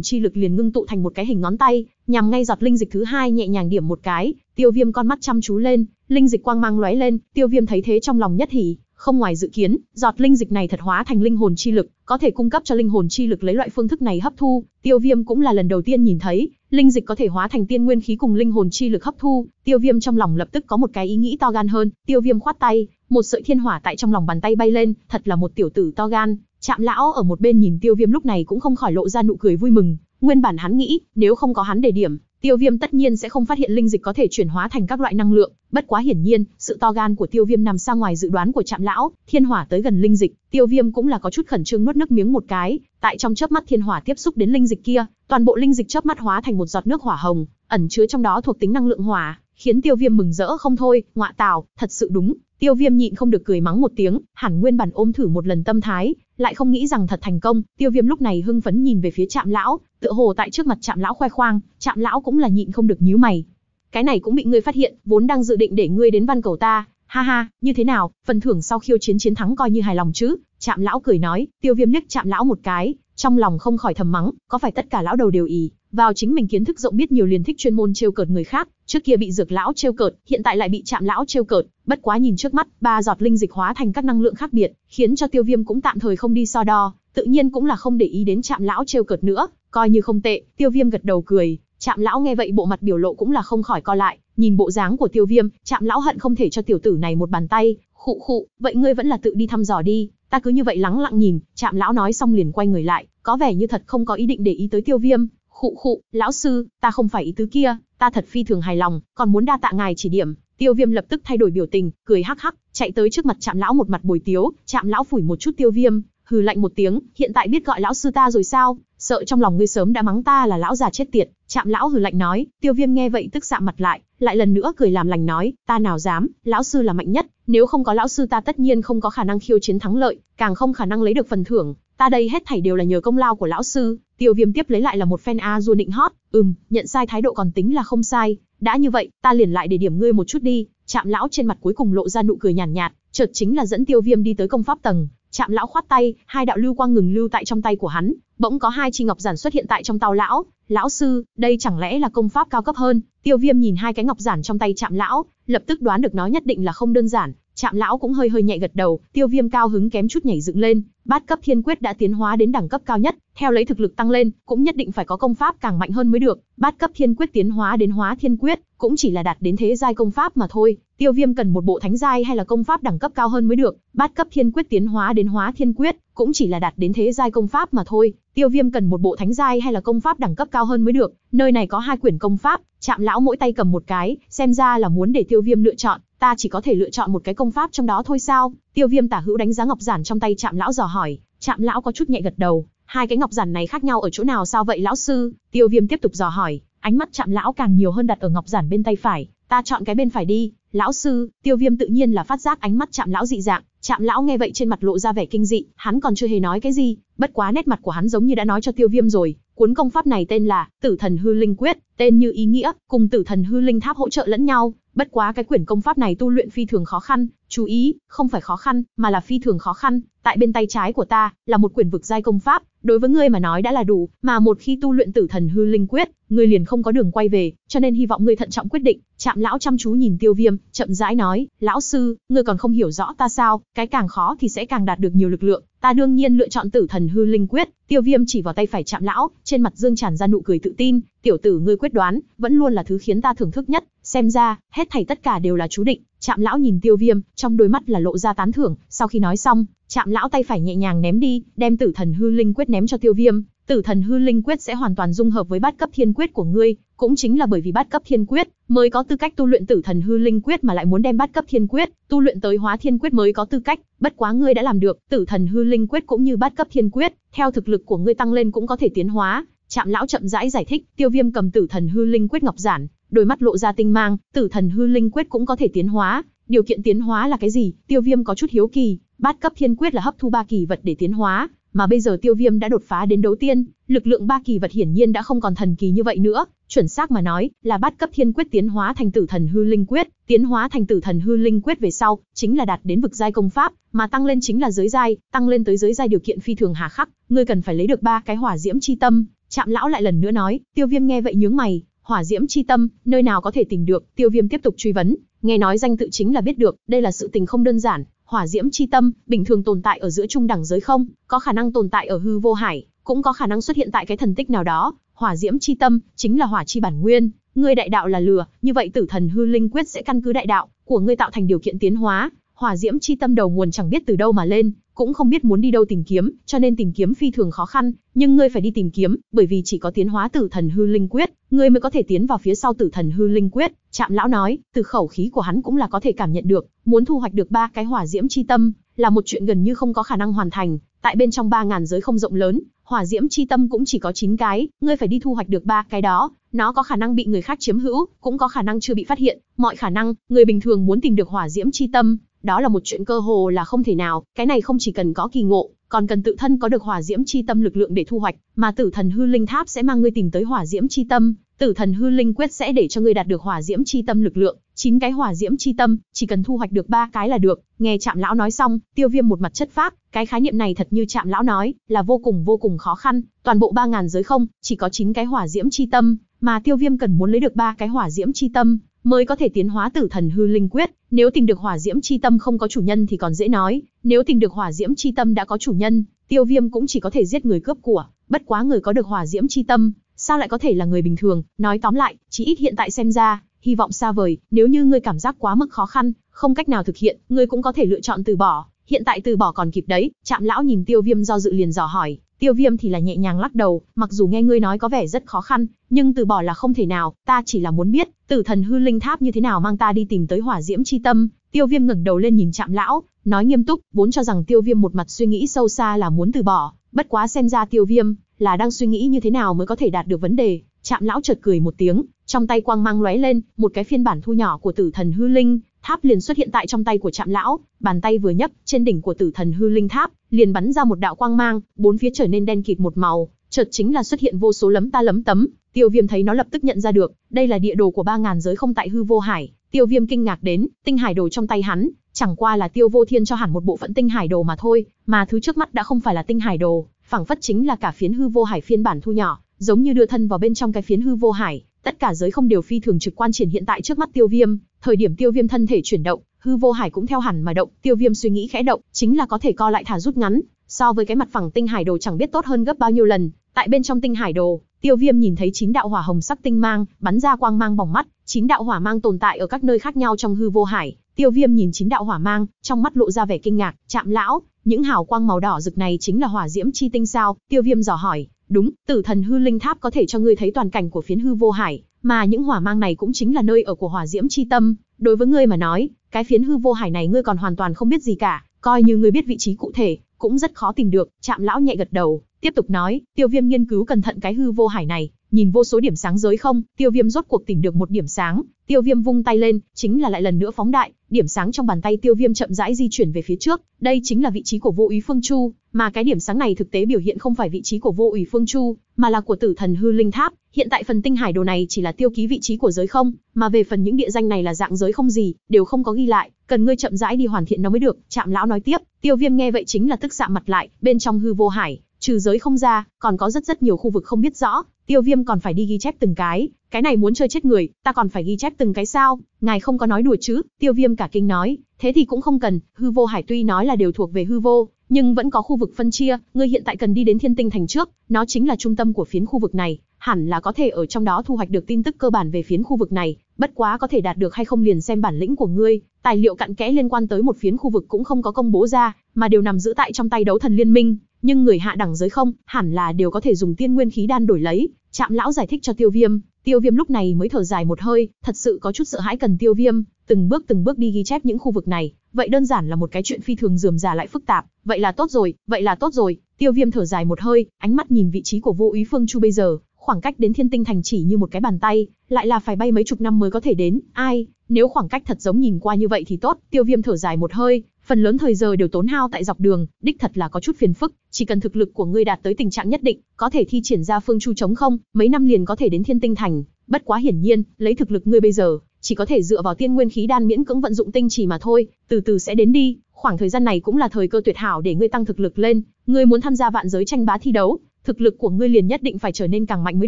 chi lực liền ngưng tụ thành một cái hình ngón tay, nhằm ngay giọt linh dịch thứ hai nhẹ nhàng điểm một cái, Tiêu Viêm con mắt chăm chú lên, linh dịch quang mang lóe lên, Tiêu Viêm thấy thế trong lòng nhất hỉ, không ngoài dự kiến, giọt linh dịch này thật hóa thành linh hồn chi lực, có thể cung cấp cho linh hồn chi lực lấy loại phương thức này hấp thu. Tiêu Viêm cũng là lần đầu tiên nhìn thấy, linh dịch có thể hóa thành tiên nguyên khí cùng linh hồn chi lực hấp thu. Tiêu Viêm trong lòng lập tức có một cái ý nghĩ to gan hơn, Tiêu Viêm khoát tay, một sợi thiên hỏa tại trong lòng bàn tay bay lên, thật là một tiểu tử to gan. Trạm lão ở một bên nhìn Tiêu Viêm lúc này cũng không khỏi lộ ra nụ cười vui mừng, nguyên bản hắn nghĩ, nếu không có hắn để điểm, Tiêu Viêm tất nhiên sẽ không phát hiện linh dịch có thể chuyển hóa thành các loại năng lượng, bất quá hiển nhiên, sự to gan của Tiêu Viêm nằm xa ngoài dự đoán của Trạm lão, thiên hỏa tới gần linh dịch, Tiêu Viêm cũng là có chút khẩn trương nuốt nước miếng một cái, tại trong chớp mắt thiên hỏa tiếp xúc đến linh dịch kia, toàn bộ linh dịch chớp mắt hóa thành một giọt nước hỏa hồng, ẩn chứa trong đó thuộc tính năng lượng hỏa, khiến Tiêu Viêm mừng rỡ không thôi, ngọa tào, thật sự đúng, Tiêu Viêm nhịn không được cười mắng một tiếng, hẳn nguyên bản ôm thử một lần tâm thái, lại không nghĩ rằng thật thành công, Tiêu Viêm lúc này hưng phấn nhìn về phía Trạm lão, tựa hồ tại trước mặt Trạm lão khoe khoang, Trạm lão cũng là nhịn không được nhíu mày. Cái này cũng bị ngươi phát hiện, vốn đang dự định để ngươi đến văn cầu ta, ha ha, như thế nào, phần thưởng sau khiêu chiến chiến thắng coi như hài lòng chứ? Trạm lão cười nói, Tiêu Viêm liếc Trạm lão một cái, trong lòng không khỏi thầm mắng, có phải tất cả lão đầu đều ý, vào chính mình kiến thức rộng biết nhiều liền thích chuyên môn trêu cợt người khác, trước kia bị dược lão trêu cợt, hiện tại lại bị chạm lão trêu cợt, bất quá nhìn trước mắt, ba giọt linh dịch hóa thành các năng lượng khác biệt, khiến cho Tiêu Viêm cũng tạm thời không đi so đo, tự nhiên cũng là không để ý đến chạm lão trêu cợt nữa, coi như không tệ, Tiêu Viêm gật đầu cười, chạm lão nghe vậy bộ mặt biểu lộ cũng là không khỏi co lại, nhìn bộ dáng của Tiêu Viêm, chạm lão hận không thể cho tiểu tử này một bàn tay, khụ khụ, vậy ngươi vẫn là tự đi thăm dò đi, ta cứ như vậy lắng lặng nhìn, chạm lão nói xong liền quay người lại, có vẻ như thật không có ý định để ý tới tiêu viêm, khụ khụ, lão sư, ta không phải ý tứ kia, ta thật phi thường hài lòng, còn muốn đa tạ ngài chỉ điểm. Tiêu Viêm lập tức thay đổi biểu tình, cười hắc hắc, chạy tới trước mặt Trạm lão một mặt bồi tiếu, Trạm lão phủi một chút Tiêu Viêm, hừ lạnh một tiếng, hiện tại biết gọi lão sư ta rồi sao, sợ trong lòng ngươi sớm đã mắng ta là lão già chết tiệt, Trạm lão hừ lạnh nói, Tiêu Viêm nghe vậy tức sạm mặt lại, lại lần nữa cười làm lành nói, ta nào dám, lão sư là mạnh nhất, nếu không có lão sư ta tất nhiên không có khả năng khiêu chiến thắng lợi, càng không khả năng lấy được phần thưởng, ta đây hết thảy đều là nhờ công lao của lão sư, tiêu viêm tiếp lấy lại là một fan A du định hót, ừm, nhận sai thái độ còn tính là không sai, đã như vậy, ta liền lại để điểm ngươi một chút đi, chạm lão trên mặt cuối cùng lộ ra nụ cười nhàn nhạt, nhạt, chợt chính là dẫn tiêu viêm đi tới công pháp tầng, chạm lão khoát tay, hai đạo lưu quang ngừng lưu tại trong tay của hắn, bỗng có hai chi ngọc giản xuất hiện tại trong tàu lão, lão sư, đây chẳng lẽ là công pháp cao cấp hơn, tiêu viêm nhìn hai cái ngọc giản trong tay chạm lão, lập tức đoán được nó nhất định là không đơn giản, Trạm lão cũng hơi hơi nhẹ gật đầu, Tiêu Viêm cao hứng kém chút nhảy dựng lên, bát cấp thiên quyết đã tiến hóa đến đẳng cấp cao nhất, theo lấy thực lực tăng lên, cũng nhất định phải có công pháp càng mạnh hơn mới được, bát cấp thiên quyết tiến hóa đến hóa thiên quyết, cũng chỉ là đạt đến thế giai công pháp mà thôi, Tiêu Viêm cần một bộ thánh giai hay là công pháp đẳng cấp cao hơn mới được, bát cấp thiên quyết tiến hóa đến hóa thiên quyết, cũng chỉ là đạt đến thế giai công pháp mà thôi, Tiêu Viêm cần một bộ thánh giai hay là công pháp đẳng cấp cao hơn mới được, nơi này có hai quyển công pháp, Trạm lão mỗi tay cầm một cái, xem ra là muốn để Tiêu Viêm lựa chọn, ta chỉ có thể lựa chọn một cái công pháp trong đó thôi sao? Tiêu Viêm tả hữu đánh giá ngọc giản trong tay Trạm lão dò hỏi, Trạm lão có chút nhẹ gật đầu, hai cái ngọc giản này khác nhau ở chỗ nào sao vậy lão sư? Tiêu Viêm tiếp tục dò hỏi, ánh mắt Trạm lão càng nhiều hơn đặt ở ngọc giản bên tay phải, ta chọn cái bên phải đi, lão sư. Tiêu Viêm tự nhiên là phát giác ánh mắt Trạm lão dị dạng, Trạm lão nghe vậy trên mặt lộ ra vẻ kinh dị, hắn còn chưa hề nói cái gì, bất quá nét mặt của hắn giống như đã nói cho Tiêu Viêm rồi, cuốn công pháp này tên là Tử Thần Hư Linh Quyết, Tên như ý nghĩa, cùng tử thần hư linh tháp hỗ trợ lẫn nhau, bất quá cái quyển công pháp này tu luyện phi thường khó khăn, chú ý, không phải khó khăn, mà là phi thường khó khăn, tại bên tay trái của ta, là một quyển vực giai công pháp, đối với ngươi mà nói đã là đủ, mà một khi tu luyện tử thần hư linh quyết, ngươi liền không có đường quay về, cho nên hy vọng ngươi thận trọng quyết định. Trạm lão chăm chú nhìn Tiêu Viêm, chậm rãi nói, lão sư, ngươi còn không hiểu rõ ta sao? Cái càng khó thì sẽ càng đạt được nhiều lực lượng. Ta đương nhiên lựa chọn tử thần hư linh quyết. Tiêu Viêm chỉ vào tay phải Trạm lão, trên mặt dương tràn ra nụ cười tự tin, tiểu tử ngươi quyết đoán, vẫn luôn là thứ khiến ta thưởng thức nhất, xem ra, hết thảy tất cả đều là chú định. Trạm lão nhìn Tiêu Viêm, trong đôi mắt là lộ ra tán thưởng, sau khi nói xong, Trạm lão tay phải nhẹ nhàng ném đi, đem Tử Thần Hư Linh quyết ném cho Tiêu Viêm, Tử Thần Hư Linh quyết sẽ hoàn toàn dung hợp với Bát cấp Thiên quyết của ngươi, cũng chính là bởi vì Bát cấp Thiên quyết mới có tư cách tu luyện Tử Thần Hư Linh quyết mà lại muốn đem Bát cấp Thiên quyết tu luyện tới Hóa Thiên quyết mới có tư cách, bất quá ngươi đã làm được, Tử Thần Hư Linh quyết cũng như Bát cấp Thiên quyết, theo thực lực của ngươi tăng lên cũng có thể tiến hóa, Trạm lão chậm rãi giải thích, Tiêu Viêm cầm Tử Thần Hư Linh Quyết ngọc giản, đôi mắt lộ ra tinh mang, Tử Thần Hư Linh Quyết cũng có thể tiến hóa, điều kiện tiến hóa là cái gì? Tiêu Viêm có chút hiếu kỳ, bát cấp thiên quyết là hấp thu ba kỳ vật để tiến hóa, mà bây giờ Tiêu Viêm đã đột phá đến đấu tiên, lực lượng ba kỳ vật hiển nhiên đã không còn thần kỳ như vậy nữa, chuẩn xác mà nói, là bát cấp thiên quyết tiến hóa thành Tử Thần Hư Linh Quyết, tiến hóa thành Tử Thần Hư Linh Quyết về sau, chính là đạt đến vực giai công pháp, mà tăng lên chính là giới giai, tăng lên tới giới giai điều kiện phi thường hà khắc, ngươi cần phải lấy được ba cái hỏa diễm chi tâm, Trạm lão lại lần nữa nói, tiêu viêm nghe vậy nhướng mày, hỏa diễm chi tâm, nơi nào có thể tìm được, tiêu viêm tiếp tục truy vấn, nghe nói danh tự chính là biết được, đây là sự tình không đơn giản, hỏa diễm chi tâm, bình thường tồn tại ở giữa trung đẳng giới không, có khả năng tồn tại ở hư vô hải, cũng có khả năng xuất hiện tại cái thần tích nào đó, hỏa diễm chi tâm chính là hỏa chi bản nguyên, ngươi đại đạo là lửa, như vậy tử thần hư linh quyết sẽ căn cứ đại đạo của ngươi tạo thành điều kiện tiến hóa, hỏa diễm chi tâm đầu nguồn chẳng biết từ đâu mà lên, cũng không biết muốn đi đâu tìm kiếm, cho nên tìm kiếm phi thường khó khăn, nhưng ngươi phải đi tìm kiếm, bởi vì chỉ có tiến hóa tử thần hư linh quyết, ngươi mới có thể tiến vào phía sau tử thần hư linh quyết. Trạm lão nói, từ khẩu khí của hắn cũng là có thể cảm nhận được, muốn thu hoạch được ba cái hỏa diễm chi tâm, là một chuyện gần như không có khả năng hoàn thành, tại bên trong ba ngàn giới không rộng lớn, hỏa diễm chi tâm cũng chỉ có 9 cái, ngươi phải đi thu hoạch được ba cái đó, nó có khả năng bị người khác chiếm hữu, cũng có khả năng chưa bị phát hiện, mọi khả năng, người bình thường muốn tìm được hỏa diễm chi tâm, đó là một chuyện cơ hồ là không thể nào, cái này không chỉ cần có kỳ ngộ, còn cần tự thân có được hỏa diễm chi tâm lực lượng để thu hoạch, mà tử thần hư linh tháp sẽ mang ngươi tìm tới hỏa diễm chi tâm, tử thần hư linh quyết sẽ để cho ngươi đạt được hỏa diễm chi tâm lực lượng, chín cái hỏa diễm chi tâm, chỉ cần thu hoạch được ba cái là được. Nghe Trạm lão nói xong, Tiêu Viêm một mặt chất phác, cái khái niệm này thật như Trạm lão nói, là vô cùng vô cùng khó khăn, toàn bộ 3000 giới không, chỉ có chín cái hỏa diễm chi tâm, mà Tiêu Viêm cần muốn lấy được ba cái hỏa diễm chi tâm, mới có thể tiến hóa tử thần hư linh quyết, nếu tìm được hỏa diễm chi tâm không có chủ nhân thì còn dễ nói, nếu tìm được hỏa diễm chi tâm đã có chủ nhân, tiêu viêm cũng chỉ có thể giết người cướp của, bất quá người có được hỏa diễm chi tâm, sao lại có thể là người bình thường, nói tóm lại, chỉ ít hiện tại xem ra, hy vọng xa vời, nếu như ngươi cảm giác quá mức khó khăn, không cách nào thực hiện, ngươi cũng có thể lựa chọn từ bỏ, hiện tại từ bỏ còn kịp đấy, chạm lão nhìn tiêu viêm do dự liền dò hỏi, Tiêu viêm thì là nhẹ nhàng lắc đầu, mặc dù nghe ngươi nói có vẻ rất khó khăn, nhưng từ bỏ là không thể nào, ta chỉ là muốn biết, tử thần hư linh tháp như thế nào mang ta đi tìm tới hỏa diễm chi tâm. Tiêu viêm ngẩng đầu lên nhìn chạm lão, nói nghiêm túc, vốn cho rằng tiêu viêm một mặt suy nghĩ sâu xa là muốn từ bỏ, bất quá xem ra tiêu viêm, là đang suy nghĩ như thế nào mới có thể đạt được vấn đề. Chạm lão chợt cười một tiếng, trong tay quang mang lóe lên, một cái phiên bản thu nhỏ của tử thần hư linh, tháp liền xuất hiện tại trong tay của Trạm lão, bàn tay vừa nhấc, trên đỉnh của Tử Thần hư linh tháp liền bắn ra một đạo quang mang, bốn phía trở nên đen kịt một màu, chợt chính là xuất hiện vô số lấm ta lấm tấm, Tiêu Viêm thấy nó lập tức nhận ra được, đây là địa đồ của ba ngàn giới không tại hư vô hải, Tiêu Viêm kinh ngạc đến, tinh hải đồ trong tay hắn, chẳng qua là Tiêu Vô Thiên cho hẳn một bộ phận tinh hải đồ mà thôi, mà thứ trước mắt đã không phải là tinh hải đồ, phảng phất chính là cả phiến hư vô hải phiên bản thu nhỏ, giống như đưa thân vào bên trong cái phiến hư vô hải, Tất cả giới không đều phi thường trực quan triển hiện tại trước mắt Tiêu Viêm, thời điểm Tiêu Viêm thân thể chuyển động, hư vô hải cũng theo hẳn mà động, Tiêu Viêm suy nghĩ khẽ động, chính là có thể co lại thả rút ngắn, so với cái mặt phẳng tinh hải đồ chẳng biết tốt hơn gấp bao nhiêu lần, tại bên trong tinh hải đồ, Tiêu Viêm nhìn thấy chín đạo hỏa hồng sắc tinh mang, bắn ra quang mang bỏng mắt, chín đạo hỏa mang tồn tại ở các nơi khác nhau trong hư vô hải, Tiêu Viêm nhìn chín đạo hỏa mang, trong mắt lộ ra vẻ kinh ngạc, chạm lão, những hào quang màu đỏ rực này chính là hỏa diễm chi tinh sao?" Tiêu Viêm dò hỏi, Đúng, tử thần hư linh tháp có thể cho ngươi thấy toàn cảnh của phiến hư vô hải, mà những hỏa mang này cũng chính là nơi ở của hỏa diễm chi tâm. Đối với ngươi mà nói, cái phiến hư vô hải này ngươi còn hoàn toàn không biết gì cả, coi như ngươi biết vị trí cụ thể, cũng rất khó tìm được. Trạm lão nhẹ gật đầu, Tiếp tục nói, tiêu viêm nghiên cứu cẩn thận cái hư vô hải này, nhìn vô số điểm sáng giới không, tiêu viêm rốt cuộc tìm được một điểm sáng, tiêu viêm vung tay lên, chính là lại lần nữa phóng đại, điểm sáng trong bàn tay tiêu viêm chậm rãi di chuyển về phía trước, đây chính là vị trí của vô ý phương chu, mà cái điểm sáng này thực tế biểu hiện không phải vị trí của vô ủy phương chu, mà là của tử thần hư linh tháp, hiện tại phần tinh hải đồ này chỉ là tiêu ký vị trí của giới không, mà về phần những địa danh này là dạng giới không gì, đều không có ghi lại, cần ngươi chậm rãi đi hoàn thiện nó mới được, chạm lão nói tiếp, tiêu viêm nghe vậy chính là tức sạm dạ mặt lại, bên trong hư vô hải, trừ giới không ra, còn có rất rất nhiều khu vực không biết rõ, tiêu viêm còn phải đi ghi chép từng cái, cái này muốn chơi chết người, ta còn phải ghi chép từng cái sao, ngài không có nói đùa chứ, tiêu viêm cả kinh nói, Thế thì cũng không cần, hư vô hải tuy nói là đều thuộc về hư vô, nhưng vẫn có khu vực phân chia, ngươi hiện tại cần đi đến thiên tinh thành trước, nó chính là trung tâm của phiến khu vực này, hẳn là có thể ở trong đó thu hoạch được tin tức cơ bản về phiến khu vực này, bất quá có thể đạt được hay không liền xem bản lĩnh của ngươi, tài liệu cặn kẽ liên quan tới một phiến khu vực cũng không có công bố ra, mà đều nằm giữ tại trong tay đấu thần liên minh, nhưng người hạ đẳng giới không, hẳn là đều có thể dùng tiên nguyên khí đan đổi lấy, Trạm lão giải thích cho Tiêu Viêm, Tiêu Viêm lúc này mới thở dài một hơi, thật sự có chút sợ hãi cần Tiêu Viêm, từng bước từng bước đi ghi chép những khu vực này, vậy đơn giản là một cái chuyện phi thường rườm rà lại phức tạp, vậy là tốt rồi, vậy là tốt rồi. Tiêu Viêm thở dài một hơi, ánh mắt nhìn vị trí của Vô Úy Phương Chu bây giờ, khoảng cách đến Thiên Tinh Thành chỉ như một cái bàn tay, lại là phải bay mấy chục năm mới có thể đến, ai, nếu khoảng cách thật giống nhìn qua như vậy thì tốt, Tiêu Viêm thở dài một hơi, phần lớn thời giờ đều tốn hao tại dọc đường, đích thật là có chút phiền phức, chỉ cần thực lực của ngươi đạt tới tình trạng nhất định, có thể thi triển ra phương chu chống không, mấy năm liền có thể đến thiên tinh thành, bất quá hiển nhiên, lấy thực lực ngươi bây giờ, chỉ có thể dựa vào tiên nguyên khí đan miễn cưỡng vận dụng tinh chỉ mà thôi, từ từ sẽ đến đi, khoảng thời gian này cũng là thời cơ tuyệt hảo để ngươi tăng thực lực lên, ngươi muốn tham gia vạn giới tranh bá thi đấu, thực lực của ngươi liền nhất định phải trở nên càng mạnh mới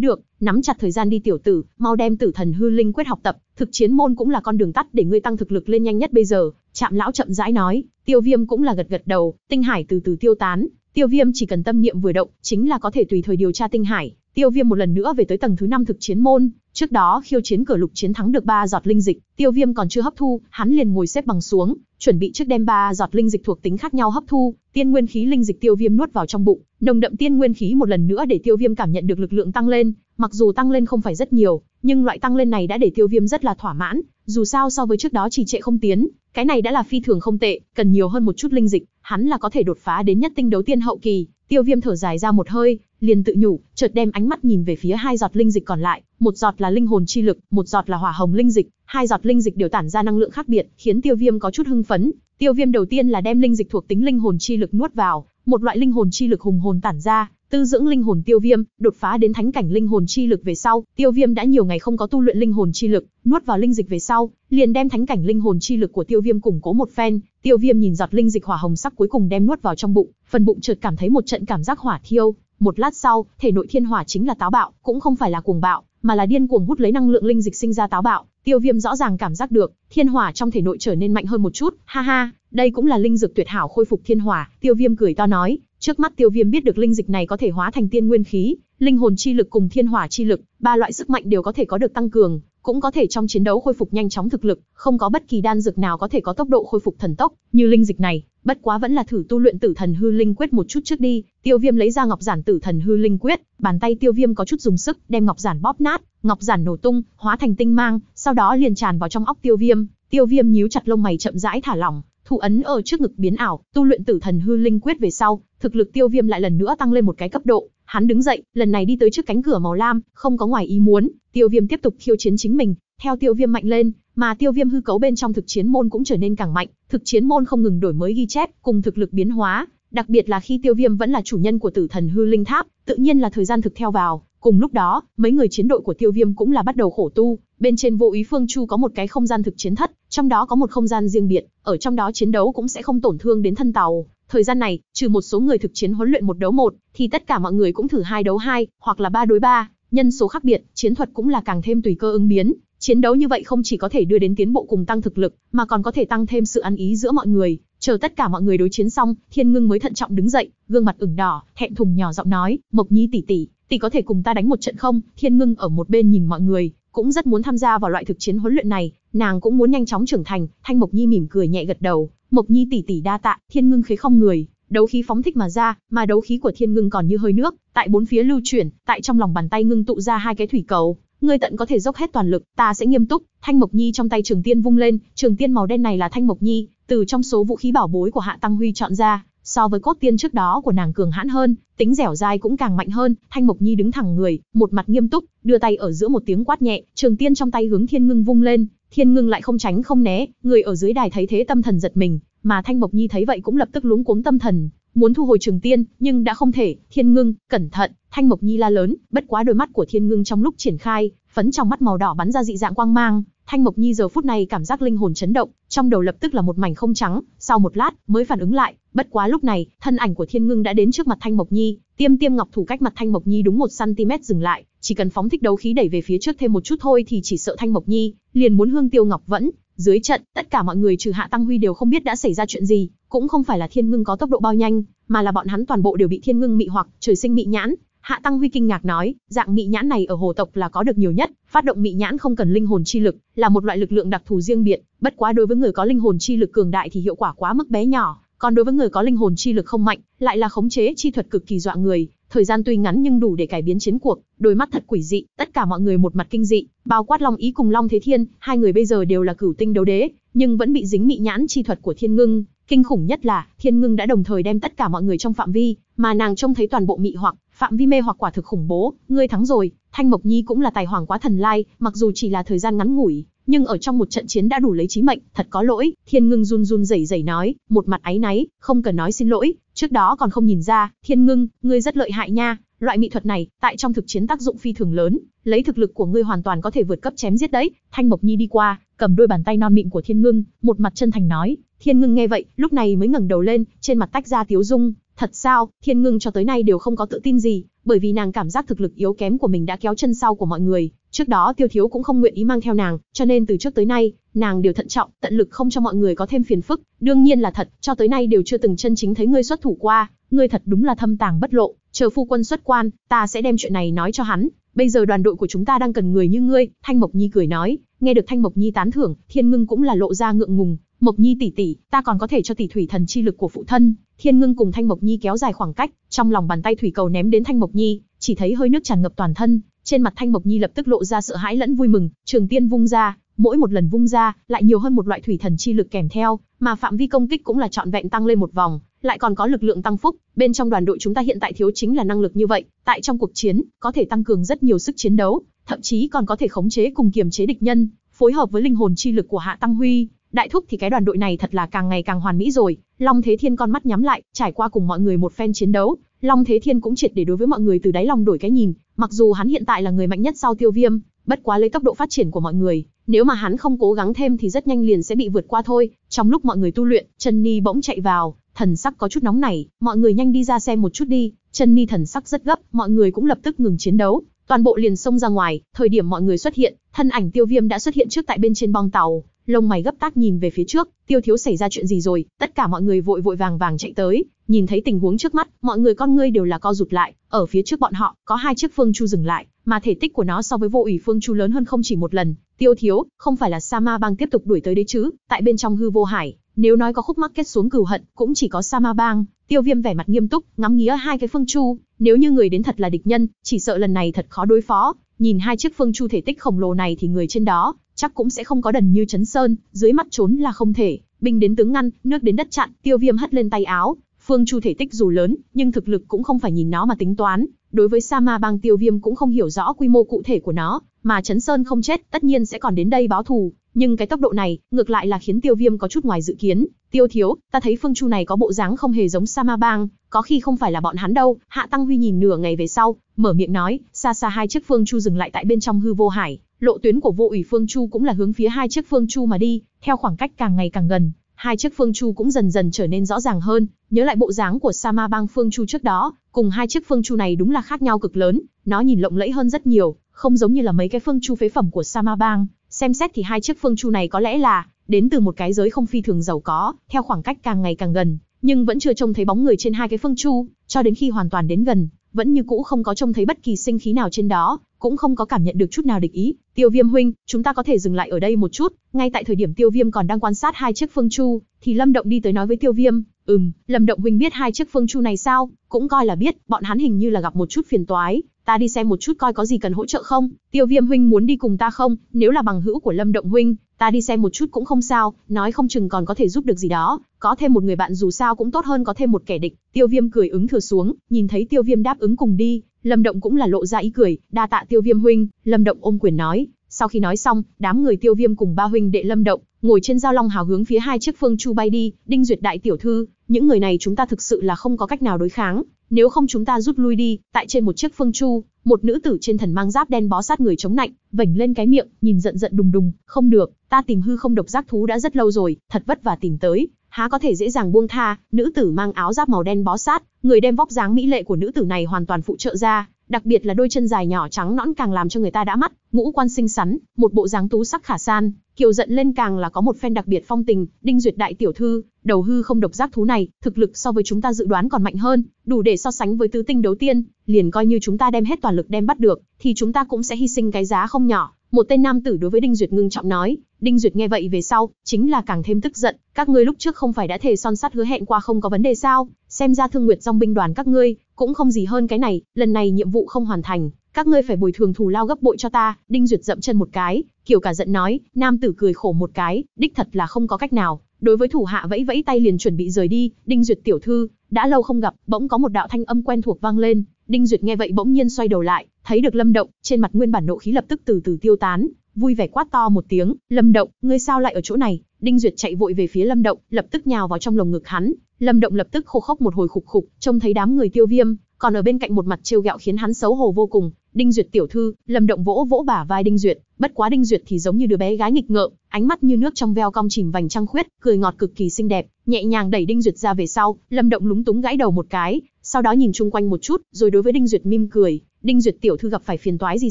được, nắm chặt thời gian đi tiểu tử, mau đem Tử Thần Hư Linh quyết học tập, thực chiến môn cũng là con đường tắt để ngươi tăng thực lực lên nhanh nhất bây giờ." Trạm lão chậm rãi nói, Tiêu Viêm cũng là gật gật đầu, tinh hải từ từ tiêu tán, Tiêu Viêm chỉ cần tâm niệm vừa động, chính là có thể tùy thời điều tra tinh hải. Tiêu Viêm một lần nữa về tới tầng thứ 5 thực chiến môn, trước đó khiêu chiến cửa lục chiến thắng được 3 giọt linh dịch, Tiêu Viêm còn chưa hấp thu, hắn liền ngồi xếp bằng xuống, chuẩn bị trước đem 3 giọt linh dịch thuộc tính khác nhau hấp thu, tiên nguyên khí linh dịch Tiêu Viêm nuốt vào trong bụng, nồng đậm tiên nguyên khí một lần nữa để Tiêu Viêm cảm nhận được lực lượng tăng lên, mặc dù tăng lên không phải rất nhiều, nhưng loại tăng lên này đã để Tiêu Viêm rất là thỏa mãn, dù sao so với trước đó chỉ trệ không tiến, cái này đã là phi thường không tệ, cần nhiều hơn một chút linh dịch, hắn là có thể đột phá đến nhất tinh đấu tiên hậu kỳ. Tiêu Viêm thở dài ra một hơi, liền tự nhủ, chợt đem ánh mắt nhìn về phía hai giọt linh dịch còn lại, một giọt là linh hồn chi lực, một giọt là hỏa hồng linh dịch, hai giọt linh dịch đều tản ra năng lượng khác biệt, khiến Tiêu Viêm có chút hưng phấn. Tiêu Viêm đầu tiên là đem linh dịch thuộc tính linh hồn chi lực nuốt vào, một loại linh hồn chi lực hùng hồn tản ra, Tư dưỡng linh hồn Tiêu Viêm, đột phá đến thánh cảnh linh hồn chi lực về sau, Tiêu Viêm đã nhiều ngày không có tu luyện linh hồn chi lực, nuốt vào linh dịch về sau, liền đem thánh cảnh linh hồn chi lực của Tiêu Viêm củng cố một phen, Tiêu Viêm nhìn giọt linh dịch hỏa hồng sắc cuối cùng đem nuốt vào trong bụng, phần bụng chợt cảm thấy một trận cảm giác hỏa thiêu, một lát sau, thể nội thiên hỏa chính là táo bạo, cũng không phải là cuồng bạo, mà là điên cuồng hút lấy năng lượng linh dịch sinh ra táo bạo, Tiêu Viêm rõ ràng cảm giác được, thiên hỏa trong thể nội trở nên mạnh hơn một chút, ha ha, đây cũng là linh dược tuyệt hảo khôi phục thiên hỏa, Tiêu Viêm cười to nói, Trước mắt Tiêu Viêm biết được linh dịch này có thể hóa thành tiên nguyên khí, linh hồn chi lực cùng thiên hỏa chi lực, ba loại sức mạnh đều có thể có được tăng cường, cũng có thể trong chiến đấu khôi phục nhanh chóng thực lực, không có bất kỳ đan dược nào có thể có tốc độ khôi phục thần tốc như linh dịch này, bất quá vẫn là thử tu luyện Tử Thần Hư Linh Quyết một chút trước đi. Tiêu Viêm lấy ra ngọc giản Tử Thần Hư Linh Quyết, bàn tay Tiêu Viêm có chút dùng sức, đem ngọc giản bóp nát, ngọc giản nổ tung, hóa thành tinh mang, sau đó liền tràn vào trong óc Tiêu Viêm. Tiêu Viêm nhíu chặt lông mày chậm rãi thả lỏng, thụ ấn ở trước ngực biến ảo, tu luyện tử thần hư linh quyết về sau, thực lực tiêu viêm lại lần nữa tăng lên một cái cấp độ. Hắn đứng dậy, lần này đi tới trước cánh cửa màu lam, không có ngoài ý muốn, tiêu viêm tiếp tục khiêu chiến chính mình, theo tiêu viêm mạnh lên, mà tiêu viêm hư cấu bên trong thực chiến môn cũng trở nên càng mạnh, thực chiến môn không ngừng đổi mới ghi chép, cùng thực lực biến hóa, đặc biệt là khi tiêu viêm vẫn là chủ nhân của tử thần hư linh tháp, tự nhiên là thời gian thực theo vào. Cùng lúc đó, mấy người chiến đội của tiêu viêm cũng là bắt đầu khổ tu, bên trên vô ý phương chu có một cái không gian thực chiến thất, trong đó có một không gian riêng biệt, ở trong đó chiến đấu cũng sẽ không tổn thương đến thân tàu. Thời gian này, trừ một số người thực chiến huấn luyện một đấu một, thì tất cả mọi người cũng thử hai đấu hai, hoặc là ba đối ba. Nhân số khác biệt, chiến thuật cũng là càng thêm tùy cơ ứng biến. Chiến đấu như vậy không chỉ có thể đưa đến tiến bộ cùng tăng thực lực, mà còn có thể tăng thêm sự ăn ý giữa mọi người. Chờ tất cả mọi người đối chiến xong, Thiên Ngưng mới thận trọng đứng dậy, gương mặt ửng đỏ, thẹn thùng nhỏ giọng nói, "Mộc Nhi tỷ tỷ, tỷ có thể cùng ta đánh một trận không?" Thiên Ngưng ở một bên nhìn mọi người, cũng rất muốn tham gia vào loại thực chiến huấn luyện này, nàng cũng muốn nhanh chóng trưởng thành, Thanh Mộc Nhi mỉm cười nhẹ gật đầu, Mộc Nhi tỷ tỷ đa tạ, Thiên Ngưng khế không người, đấu khí phóng thích mà ra, mà đấu khí của Thiên Ngưng còn như hơi nước, tại bốn phía lưu chuyển, tại trong lòng bàn tay ngưng tụ ra hai cái thủy cầu, ngươi tận có thể dốc hết toàn lực, ta sẽ nghiêm túc. Thanh Mộc Nhi trong tay trường tiên vung lên, trường tiên màu đen này là Thanh Mộc Nhi, từ trong số vũ khí bảo bối của Hạ Tăng Huy chọn ra, so với cốt tiên trước đó của nàng cường hãn hơn, tính dẻo dai cũng càng mạnh hơn, Thanh Mộc Nhi đứng thẳng người, một mặt nghiêm túc, đưa tay ở giữa một tiếng quát nhẹ, trường tiên trong tay hướng Thiên Ngưng vung lên, Thiên Ngưng lại không tránh không né, người ở dưới đài thấy thế tâm thần giật mình, mà Thanh Mộc Nhi thấy vậy cũng lập tức luống cuống tâm thần, muốn thu hồi trường tiên, nhưng đã không thể, Thiên Ngưng, cẩn thận, Thanh Mộc Nhi la lớn, bất quá đôi mắt của Thiên Ngưng trong lúc triển khai, phấn trong mắt màu đỏ bắn ra dị dạng quang mang, Thanh Mộc Nhi giờ phút này cảm giác linh hồn chấn động, trong đầu lập tức là một mảnh không trắng, sau một lát mới phản ứng lại, Bất quá lúc này, thân ảnh của Thiên Ngưng đã đến trước mặt Thanh Mộc Nhi, tiêm tiêm ngọc thủ cách mặt Thanh Mộc Nhi đúng 1 cm dừng lại, chỉ cần phóng thích đấu khí đẩy về phía trước thêm một chút thôi thì chỉ sợ Thanh Mộc Nhi liền muốn Hương Tiêu Ngọc vẫn. Dưới trận, tất cả mọi người trừ Hạ Tăng Huy đều không biết đã xảy ra chuyện gì, cũng không phải là Thiên Ngưng có tốc độ bao nhanh, mà là bọn hắn toàn bộ đều bị Thiên Ngưng mị hoặc, trời sinh mị nhãn. Hạ Tăng Huy kinh ngạc nói, dạng mị nhãn này ở hồ tộc là có được nhiều nhất, phát động mị nhãn không cần linh hồn chi lực, là một loại lực lượng đặc thù riêng biệt, bất quá đối với người có linh hồn chi lực cường đại thì hiệu quả quá mức bé nhỏ, còn đối với người có linh hồn chi lực không mạnh, lại là khống chế chi thuật cực kỳ dọa người, thời gian tuy ngắn nhưng đủ để cải biến chiến cuộc, đôi mắt thật quỷ dị, tất cả mọi người một mặt kinh dị, bao quát Long Ý cùng Long Thế Thiên, hai người bây giờ đều là cửu tinh đấu đế, nhưng vẫn bị dính mị nhãn chi thuật của Thiên Ngưng, kinh khủng nhất là Thiên Ngưng đã đồng thời đem tất cả mọi người trong phạm vi, mà nàng trông thấy toàn bộ mị hoặc, phạm vi mê hoặc quả thực khủng bố, ngươi thắng rồi, Thanh Mộc Nhi cũng là tài hoàng quá thần lai, mặc dù chỉ là thời gian ngắn ngủi, nhưng ở trong một trận chiến đã đủ lấy chí mệnh, thật có lỗi, Thiên Ngưng run run rẩy rẩy nói, một mặt áy náy, không cần nói xin lỗi, trước đó còn không nhìn ra, Thiên Ngưng, ngươi rất lợi hại nha, loại mỹ thuật này, tại trong thực chiến tác dụng phi thường lớn, lấy thực lực của ngươi hoàn toàn có thể vượt cấp chém giết đấy. Thanh Mộc Nhi đi qua, cầm đôi bàn tay non mịn của Thiên Ngưng, một mặt chân thành nói, Thiên Ngưng nghe vậy, lúc này mới ngẩng đầu lên, trên mặt tách ra tiếu dung, thật sao, Thiên Ngưng cho tới nay đều không có tự tin gì, bởi vì nàng cảm giác thực lực yếu kém của mình đã kéo chân sau của mọi người. Trước đó Tiêu Thiếu cũng không nguyện ý mang theo nàng, cho nên từ trước tới nay, nàng đều thận trọng, tận lực không cho mọi người có thêm phiền phức. Đương nhiên là thật, cho tới nay đều chưa từng chân chính thấy ngươi xuất thủ qua, ngươi thật đúng là thâm tàng bất lộ, chờ phu quân xuất quan, ta sẽ đem chuyện này nói cho hắn. Bây giờ đoàn đội của chúng ta đang cần người như ngươi, Thanh Mộc Nhi cười nói, nghe được Thanh Mộc Nhi tán thưởng, Thiên Ngưng cũng là lộ ra ngượng ngùng, Mộc Nhi tỷ tỷ, ta còn có thể cho tỷ thủy thần chi lực của phụ thân, Thiên Ngưng cùng Thanh Mộc Nhi kéo dài khoảng cách, trong lòng bàn tay thủy cầu ném đến Thanh Mộc Nhi, chỉ thấy hơi nước tràn ngập toàn thân, trên mặt Thanh Mộc Nhi lập tức lộ ra sợ hãi lẫn vui mừng, trường tiên vung ra, mỗi một lần vung ra, lại nhiều hơn một loại thủy thần chi lực kèm theo, mà phạm vi công kích cũng là trọn vẹn tăng lên một vòng, lại còn có lực lượng tăng phúc, bên trong đoàn đội chúng ta hiện tại thiếu chính là năng lực như vậy, tại trong cuộc chiến, có thể tăng cường rất nhiều sức chiến đấu, thậm chí còn có thể khống chế cùng kiềm chế địch nhân, phối hợp với linh hồn chi lực của Hạ Tăng Huy, đại thúc thì cái đoàn đội này thật là càng ngày càng hoàn mỹ rồi, Long Thế Thiên con mắt nhắm lại, trải qua cùng mọi người một phen chiến đấu, Long Thế Thiên cũng triệt để đối với mọi người từ đáy lòng đổi cái nhìn, mặc dù hắn hiện tại là người mạnh nhất sau Tiêu Viêm, bất quá lấy tốc độ phát triển của mọi người, nếu mà hắn không cố gắng thêm thì rất nhanh liền sẽ bị vượt qua thôi. Trong lúc mọi người tu luyện, Trần Ni bỗng chạy vào, thần sắc có chút nóng nảy, mọi người nhanh đi ra xem một chút đi. Trần Ni thần sắc rất gấp, mọi người cũng lập tức ngừng chiến đấu, toàn bộ liền xông ra ngoài, thời điểm mọi người xuất hiện, thân ảnh Tiêu Viêm đã xuất hiện trước tại bên trên bong tàu, lông mày gấp tác nhìn về phía trước, tiêu thiếu xảy ra chuyện gì rồi, tất cả mọi người vội vội vàng vàng chạy tới, nhìn thấy tình huống trước mắt, mọi người con ngươi đều là co rụt lại, ở phía trước bọn họ, có hai chiếc phương chu dừng lại, mà thể tích của nó so với vô ủy phương chu lớn hơn không chỉ một lần, tiêu thiếu, không phải là sa ma bang tiếp tục đuổi tới đấy chứ, tại bên trong hư vô hải, nếu nói có khúc mắc kết xuống cừu hận, cũng chỉ có sa ma bang, tiêu viêm vẻ mặt nghiêm túc, ngắm nghía hai cái phương chu, nếu như người đến thật là địch nhân, chỉ sợ lần này thật khó đối phó, nhìn hai chiếc phương chu thể tích khổng lồ này thì người trên đó, chắc cũng sẽ không có đần như chấn Sơn, dưới mắt trốn là không thể, binh đến tướng ngăn, nước đến đất chặn, tiêu viêm hất lên tay áo. Phương Chu thể tích dù lớn, nhưng thực lực cũng không phải nhìn nó mà tính toán. Đối với Sa Ma Bang Tiêu Viêm cũng không hiểu rõ quy mô cụ thể của nó, mà chấn Sơn không chết, tất nhiên sẽ còn đến đây báo thù. Nhưng cái tốc độ này, ngược lại là khiến Tiêu Viêm có chút ngoài dự kiến. Tiêu thiếu, ta thấy Phương Chu này có bộ dáng không hề giống Sa Ma Bang, có khi không phải là bọn hắn đâu. Hạ Tăng Huy nhìn nửa ngày về sau, mở miệng nói, xa xa hai chiếc Phương Chu dừng lại tại bên trong hư vô hải, Lộ tuyến của vô ủy phương chu cũng là hướng phía hai chiếc phương chu mà đi, theo khoảng cách càng ngày càng gần, hai chiếc phương chu cũng dần dần trở nên rõ ràng hơn, nhớ lại bộ dáng của Sama bang phương chu trước đó, cùng hai chiếc phương chu này đúng là khác nhau cực lớn, nó nhìn lộng lẫy hơn rất nhiều, không giống như là mấy cái phương chu phế phẩm của Sama bang, xem xét thì hai chiếc phương chu này có lẽ là đến từ một cái giới không phi thường giàu có, theo khoảng cách càng ngày càng gần, nhưng vẫn chưa trông thấy bóng người trên hai cái phương chu, cho đến khi hoàn toàn đến gần, vẫn như cũ không có trông thấy bất kỳ sinh khí nào trên đó, cũng không có cảm nhận được chút nào địch ý. Tiêu Viêm huynh, chúng ta có thể dừng lại ở đây một chút. Ngay tại thời điểm Tiêu Viêm còn đang quan sát hai chiếc phương chu, thì Lâm Động đi tới nói với Tiêu Viêm, "Ừm, Lâm Động huynh biết hai chiếc phương chu này sao? Cũng coi là biết, bọn hắn hình như là gặp một chút phiền toái, ta đi xem một chút coi có gì cần hỗ trợ không, tiêu viêm huynh muốn đi cùng ta không, nếu là bằng hữu của lâm động huynh, ta đi xem một chút cũng không sao, nói không chừng còn có thể giúp được gì đó, có thêm một người bạn dù sao cũng tốt hơn có thêm một kẻ địch, tiêu viêm cười ứng thừa xuống, nhìn thấy tiêu viêm đáp ứng cùng đi, lâm động cũng là lộ ra ý cười, đa tạ tiêu viêm huynh, lâm động ôm quyền nói, sau khi nói xong, đám người tiêu viêm cùng ba huynh đệ lâm động, ngồi trên giao long hào hướng phía hai chiếc phương chu bay đi, đinh duyệt đại tiểu thư, những người này chúng ta thực sự là không có cách nào đối kháng, nếu không chúng ta rút lui đi, tại trên một chiếc phương chu, một nữ tử trên thần mang giáp đen bó sát người chống nạnh, vểnh lên cái miệng, nhìn giận giận đùng đùng, không được, ta tìm hư không độc giác thú đã rất lâu rồi, thật vất vả tìm tới, há có thể dễ dàng buông tha, nữ tử mang áo giáp màu đen bó sát, người đem vóc dáng mỹ lệ của nữ tử này hoàn toàn phụ trợ ra, đặc biệt là đôi chân dài nhỏ trắng nõn càng làm cho người ta đã mắt, ngũ quan xinh xắn, một bộ dáng tú sắc khả san, kiều giận lên càng là có một phen đặc biệt phong tình, Đinh Duyệt đại tiểu thư, đầu hư không độc giác thú này, thực lực so với chúng ta dự đoán còn mạnh hơn, đủ để so sánh với tứ tinh đấu tiên, liền coi như chúng ta đem hết toàn lực đem bắt được, thì chúng ta cũng sẽ hy sinh cái giá không nhỏ. Một tên nam tử đối với Đinh Duyệt ngưng trọng nói, Đinh Duyệt nghe vậy về sau, chính là càng thêm tức giận, các ngươi lúc trước không phải đã thề son sắt hứa hẹn qua không có vấn đề sao? Xem ra Thương Nguyệt Dòng binh đoàn các ngươi, cũng không gì hơn cái này, lần này nhiệm vụ không hoàn thành, các ngươi phải bồi thường thù lao gấp bội cho ta." Đinh Duyệt dậm chân một cái, kiểu cả giận nói, nam tử cười khổ một cái, đích thật là không có cách nào. Đối với thủ hạ vẫy vẫy tay liền chuẩn bị rời đi, Đinh Duyệt tiểu thư, đã lâu không gặp, bỗng có một đạo thanh âm quen thuộc vang lên, Đinh Duyệt nghe vậy bỗng nhiên xoay đầu lại, thấy được Lâm Động, trên mặt nguyên bản nộ khí lập tức từ từ tiêu tán, vui vẻ quát to một tiếng, Lâm Động, ngươi sao lại ở chỗ này? Đinh Duyệt chạy vội về phía Lâm Động, lập tức nhào vào trong lồng ngực hắn, Lâm Động lập tức khô khốc một hồi khục khục, trông thấy đám người Tiêu Viêm, còn ở bên cạnh một mặt trêu ghẹo khiến hắn xấu hổ vô cùng, "Đinh Duyệt tiểu thư." Lâm Động vỗ vỗ bả vai Đinh Duyệt, bất quá Đinh Duyệt thì giống như đứa bé gái nghịch ngợm, ánh mắt như nước trong veo cong chìm vành trăng khuyết, cười ngọt cực kỳ xinh đẹp, nhẹ nhàng đẩy Đinh Duyệt ra về sau, Lâm Động lúng túng gãi đầu một cái, sau đó nhìn chung quanh một chút, rồi đối với Đinh Duyệt mỉm cười, Đinh Duyệt tiểu thư gặp phải phiền toái gì